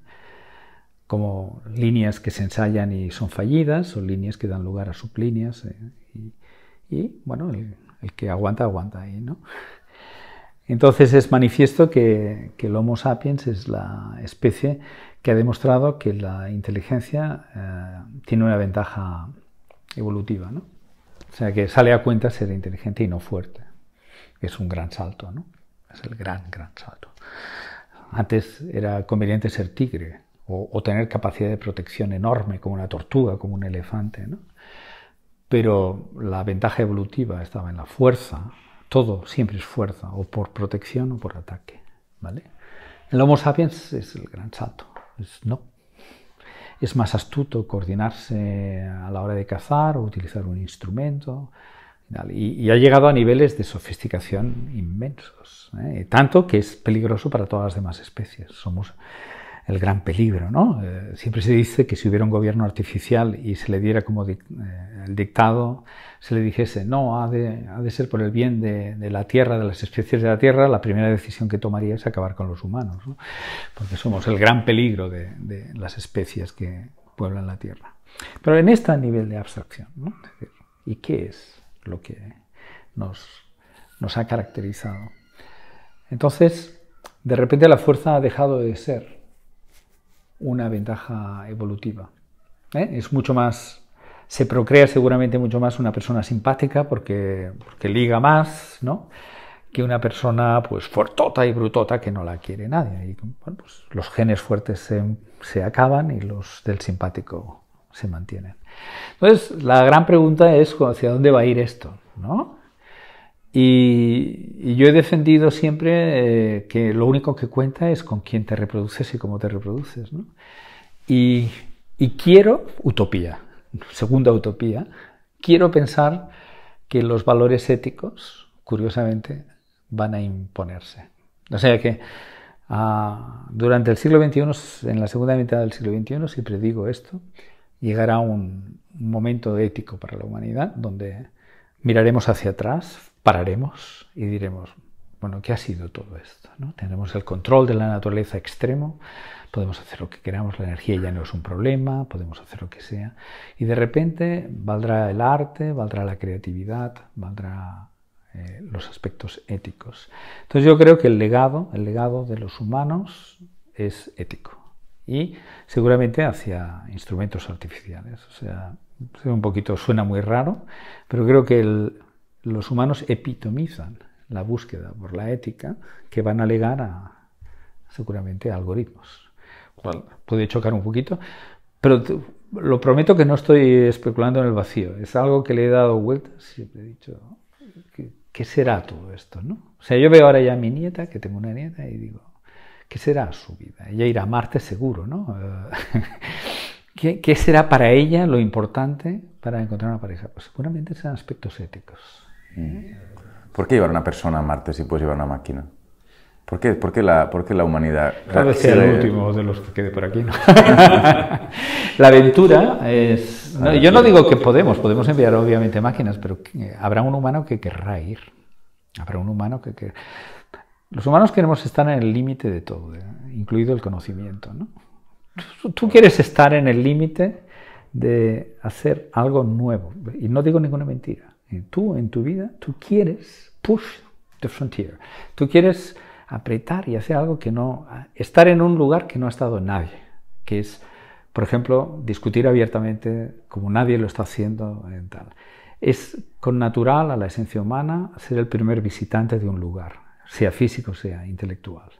Speaker 2: como líneas que se ensayan y son fallidas, o líneas que dan lugar a sublíneas, eh, y, bueno, el, el, que aguanta, aguanta ahí, ¿no? Entonces es manifiesto que, el Homo sapiens es la especie que ha demostrado que la inteligencia eh, tiene una ventaja evolutiva. O sea que sale a cuenta ser inteligente y no fuerte. Es un gran salto, Es el gran, gran salto. Antes era conveniente ser tigre o, tener capacidad de protección enorme como una tortuga, como un elefante, Pero la ventaja evolutiva estaba en la fuerza, todo siempre es fuerza, o por protección o por ataque. ¿vale? El Homo sapiens es el gran salto. Es no. Es más astuto coordinarse a la hora de cazar o utilizar un instrumento. Y, ha llegado a niveles de sofisticación inmensos. ¿eh? Tanto que es peligroso para todas las demás especies. Somos el gran peligro. ¿no? Eh, siempre se dice que si hubiera un gobierno artificial y se le diera como eh, el dictado, se le dijese, no, ha de, ser por el bien de, la Tierra, de las especies de la Tierra, la primera decisión que tomaría es acabar con los humanos, porque somos el gran peligro de, las especies que pueblan la Tierra. Pero en este nivel de abstracción, ¿no? ¿y qué es lo que nos, nos ha caracterizado? Entonces, de repente la fuerza ha dejado de ser una ventaja evolutiva. ¿eh? Es mucho más, se procrea seguramente mucho más una persona simpática porque, porque liga más, ¿no? Que una persona pues fortota y brutota que no la quiere nadie. Y, pues, los genes fuertes se, se acaban y los del simpático se mantienen. Entonces, la gran pregunta es hacia dónde va a ir esto, ¿no? Y, yo he defendido siempre eh, que lo único que cuenta es con quién te reproduces y cómo te reproduces. ¿no? Y, quiero, utopía, segunda utopía, quiero pensar que los valores éticos, curiosamente, van a imponerse. O sea que ah, durante el siglo XXI, en la segunda mitad del siglo XXI, siempre digo esto, llegará un momento ético para la humanidad donde miraremos hacia atrás, pararemos y diremos, bueno, ¿qué ha sido todo esto? ¿No? Tendremos el control de la naturaleza extremo, podemos hacer lo que queramos, la energía ya no es un problema, podemos hacer lo que sea, y de repente valdrá el arte, valdrá la creatividad, valdrá eh, los aspectos éticos. Entonces yo creo que el legado, el legado de los humanos es ético y seguramente hacia instrumentos artificiales. O sea, un poquito suena muy raro, pero creo que el los humanos epitomizan la búsqueda por la ética que van a alegar a, seguramente a algoritmos. puede chocar un poquito, pero lo prometo que no estoy especulando en el vacío. Es algo que le he dado vueltas, siempre he dicho, ¿qué, será todo esto? ¿no? O sea, yo veo ahora ya a mi nieta, que tengo una nieta, y digo, ¿qué será su vida? Ella irá a Marte seguro, ¿no? ¿Qué, ¿Qué será para ella lo importante para encontrar una pareja? Pues seguramente serán aspectos éticos.
Speaker 1: ¿Por qué llevar una persona a Marte si puedes llevar una máquina? ¿Por qué, la, la, humanidad? Tal el último de los que quede por aquí.
Speaker 2: la aventura es... yo no digo que podemos, podemos enviar obviamente máquinas, pero habrá un humano que querrá ir. Habrá un humano que... Los humanos queremos estar en el límite de todo, ¿eh? incluido el conocimiento. tú quieres estar en el límite de hacer algo nuevo. Y no digo ninguna mentira. Tú en tu vida, tú quieres push the frontier. Tú quieres apretar y hacer algo que no... estar en un lugar que no ha estado nadie, que es, por ejemplo, discutir abiertamente como nadie lo está haciendo. En tal. Es con natural a la esencia humana ser el primer visitante de un lugar, sea físico, sea intelectual.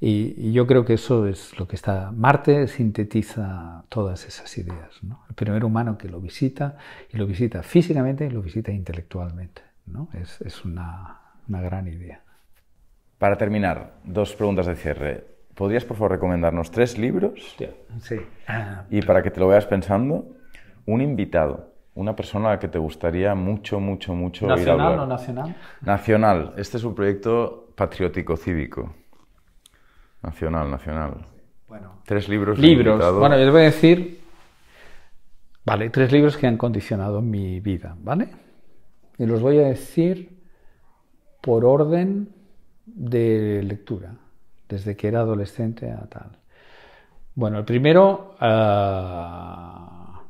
Speaker 2: Y, yo creo que eso es lo que está. Marte sintetiza todas esas ideas. El primer humano que lo visita, y lo visita físicamente y lo visita intelectualmente. Es, una, gran idea.
Speaker 1: Para terminar, dos preguntas de cierre. ¿Podrías, por favor, recomendarnos tres libros? Sí. Y para que te lo veas pensando, un invitado, una persona que te gustaría mucho, mucho, mucho ¿Nacional nacional? Nacional. Este es un proyecto patriótico-cívico. Nacional, nacional. Bueno. Tres libros. Libros. Bueno, yo
Speaker 2: les voy a decir, vale, tres libros que han condicionado mi vida, ¿vale? Y los voy a decir por orden de lectura, desde que era adolescente a tal. Bueno, el primero, ah,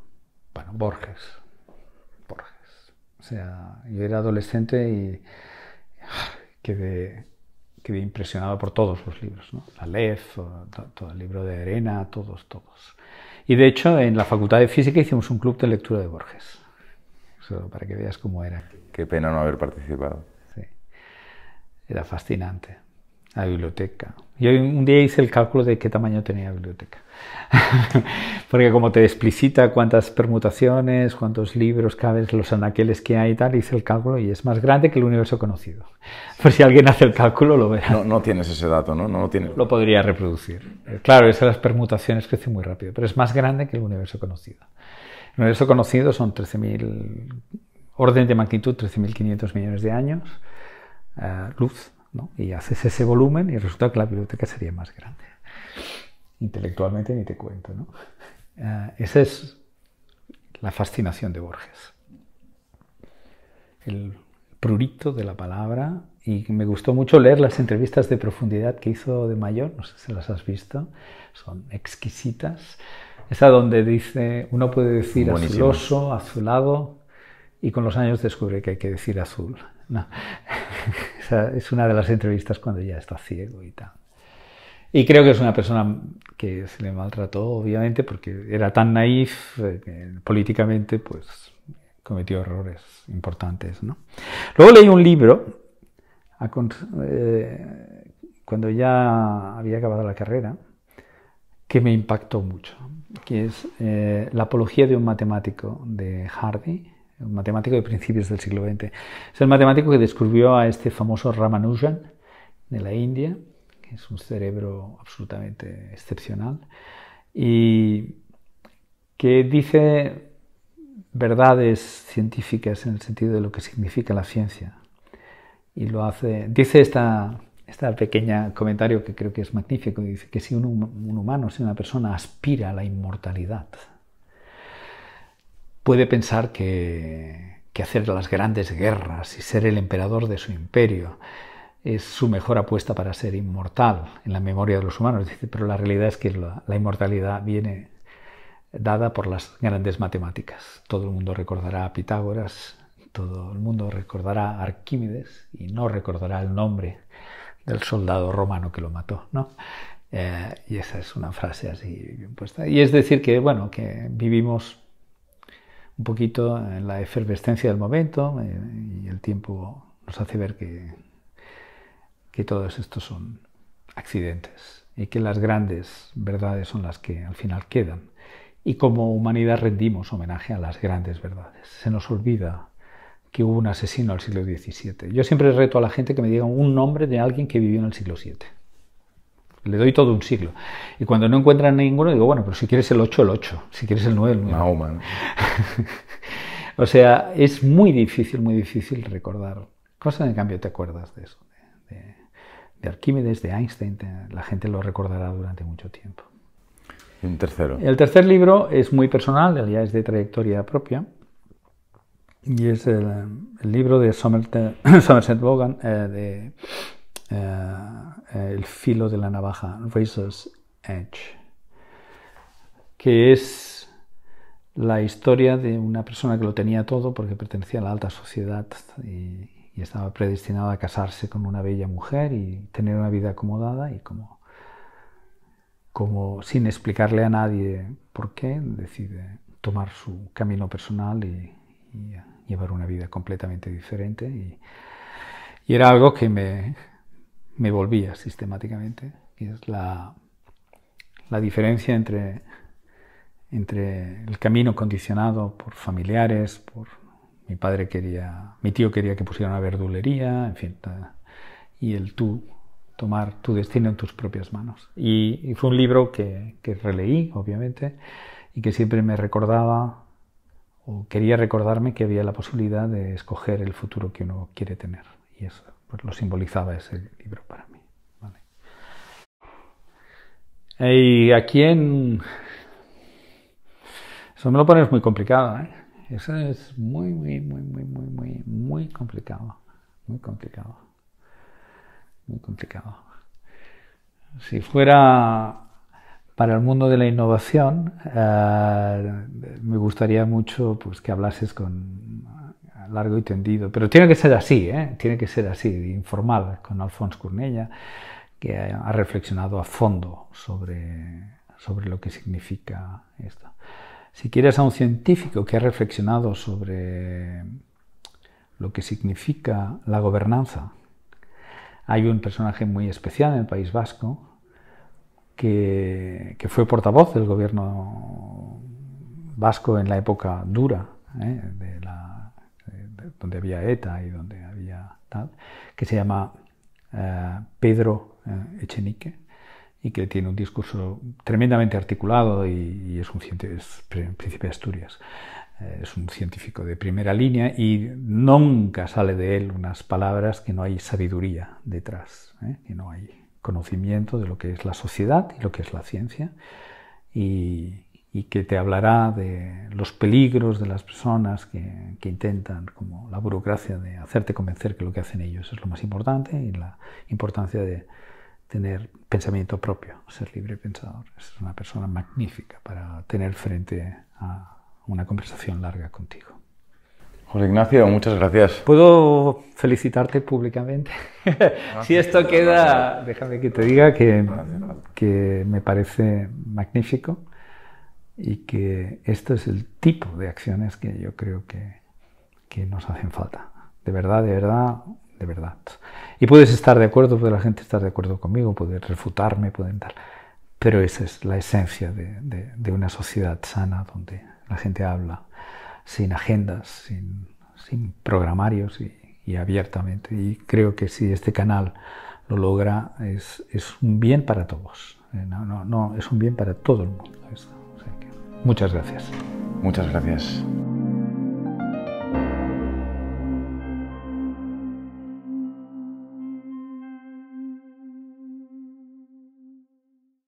Speaker 2: bueno, Borges. Borges. O sea, yo era adolescente y ah, quedé quedé impresionado por todos los libros, ¿no? la LEF, todo el libro de Arena, todos, todos. Y de hecho, en la Facultad de Física hicimos un club de lectura de Borges, Eso para que veas cómo era. Qué pena no haber participado. Sí, era fascinante, la biblioteca. Yo un día hice el cálculo de qué tamaño tenía la biblioteca. porque como te explicita cuántas permutaciones, cuántos libros, cabes, los anaqueles que hay y tal, hice el cálculo y es más grande que el universo conocido. Por si alguien hace el cálculo, lo verá. No,
Speaker 1: no tienes ese dato, ¿no? No lo Lo podría reproducir.
Speaker 2: Eh, claro, esas las permutaciones crecen muy rápido, pero es más grande que el universo conocido. El
Speaker 1: universo conocido son 13.000,
Speaker 2: orden de magnitud 13.500 millones de años, eh, luz, ¿no? Y haces ese volumen y resulta que la biblioteca sería más grande intelectualmente ni te cuento. ¿no? Ah, esa es la fascinación de Borges. El prurito de la palabra y me gustó mucho leer las entrevistas de profundidad que hizo de mayor, no sé si las has visto, son exquisitas. Esa donde dice, uno puede decir azuloso, azulado, y con los años descubre que hay que decir azul. es una de las entrevistas cuando ya está ciego y tal. Y creo que es una persona que se le maltrató, obviamente, porque era tan naif, eh, políticamente, pues cometió errores importantes. ¿no? Luego leí un libro, eh, cuando ya había acabado la carrera, que me impactó mucho, que es eh, La apología de un matemático de Hardy, un matemático de principios del siglo XX. Es el matemático que descubrió a este famoso Ramanujan de la India, es un cerebro absolutamente excepcional y que dice verdades científicas en el sentido de lo que significa la ciencia. Y lo hace, dice esta, pequeño comentario que creo que es magnífico, dice que si un, humano, si una persona aspira a la inmortalidad, puede pensar que, que hacer las grandes guerras y ser el emperador de su imperio, es su mejor apuesta para ser inmortal en la memoria de los humanos. Dice, pero la realidad es que la, inmortalidad viene dada por las grandes matemáticas. Todo el mundo recordará a Pitágoras, todo el mundo recordará a Arquímedes y no recordará el nombre del soldado romano que lo mató, ¿no? Eh, y esa es una frase así bien puesta. Y es decir que, bueno, que vivimos un poquito en la efervescencia del momento eh, y el tiempo nos hace ver que que todos estos son accidentes y que las grandes verdades son las que al final quedan. Y como humanidad rendimos homenaje a las grandes verdades. Se nos olvida que hubo un asesino al siglo XVII. Yo siempre reto a la gente que me diga un nombre de alguien que vivió en el siglo VII. Le doy todo un siglo. Y cuando no encuentran ninguno, digo, bueno, pero si quieres el 8, el 8. Si quieres el 9, el 9. No, o sea, es muy difícil, muy difícil recordar. Cosas, en cambio, te acuerdas de eso de Arquímedes, de Einstein, la gente lo recordará durante mucho tiempo.
Speaker 1: Un tercero. El
Speaker 2: tercer libro es muy personal, ya es de trayectoria propia, y es el, libro de Somerset, Vaughan, eh, eh, eh, El filo de la navaja, Razor's Edge, que es la historia de una persona que lo tenía todo porque pertenecía a la alta sociedad y y estaba predestinado a casarse con una bella mujer y tener una vida acomodada y como, como sin explicarle a nadie por qué, decide tomar su camino personal y, llevar una vida completamente diferente. Y, era algo que me, me volvía sistemáticamente, y es la, la diferencia entre, entre el camino condicionado por familiares, por mi padre quería, mi tío quería que pusiera una verdulería, en fin. Y el tú, tomar tu destino en tus propias manos. Y, fue un libro que, que, releí, obviamente, y que siempre me recordaba o quería recordarme que había la posibilidad de escoger el futuro que uno quiere tener. Y eso pues, lo simbolizaba ese libro para mí. Vale. ¿Y a quién? Eso me lo pones muy complicado, ¿eh? Eso es muy, muy, muy, muy, muy, muy, complicado. Muy complicado. Muy complicado. Si fuera para el mundo de la innovación, eh, me gustaría mucho pues, que hablases con largo y tendido, pero tiene que ser así, ¿eh? tiene que ser así, informal, con Alfonso Cornella, que ha reflexionado a fondo sobre, sobre lo que significa esto. Si quieres a un científico que ha reflexionado sobre lo que significa la gobernanza, hay un personaje muy especial en el País Vasco que, fue portavoz del gobierno vasco en la época dura, ¿eh? donde había ETA y donde había tal, que se llama eh, Pedro eh, Echenique y que tiene un discurso tremendamente articulado y, es un es príncipe de Asturias. Eh, es un científico de primera línea y nunca sale de él unas palabras que no hay sabiduría detrás, ¿eh? que no hay conocimiento de lo que es la sociedad y lo que es la ciencia y, y que te hablará de los peligros de las personas que, que, intentan, como la burocracia, de hacerte convencer que lo que hacen ellos es lo más importante y la importancia de tener pensamiento propio, ser libre pensador. Es una persona magnífica para tener frente a una conversación larga contigo. José Ignacio, muchas gracias. ¿Puedo felicitarte públicamente? si esto queda, déjame que te diga que, que me parece magnífico y que esto es el tipo de acciones que yo creo que, que nos hacen falta. De verdad, de verdad, verdad. Y puedes estar de acuerdo, puede la gente estar de acuerdo conmigo, puede refutarme, pueden dar Pero esa es la esencia de, de, una sociedad sana donde la gente habla sin agendas, sin, sin programarios y, abiertamente. Y creo que si este canal lo logra, es, es un bien para todos. Eh, no, no, no, es un bien para todo el mundo.
Speaker 1: muchas gracias. Muchas gracias.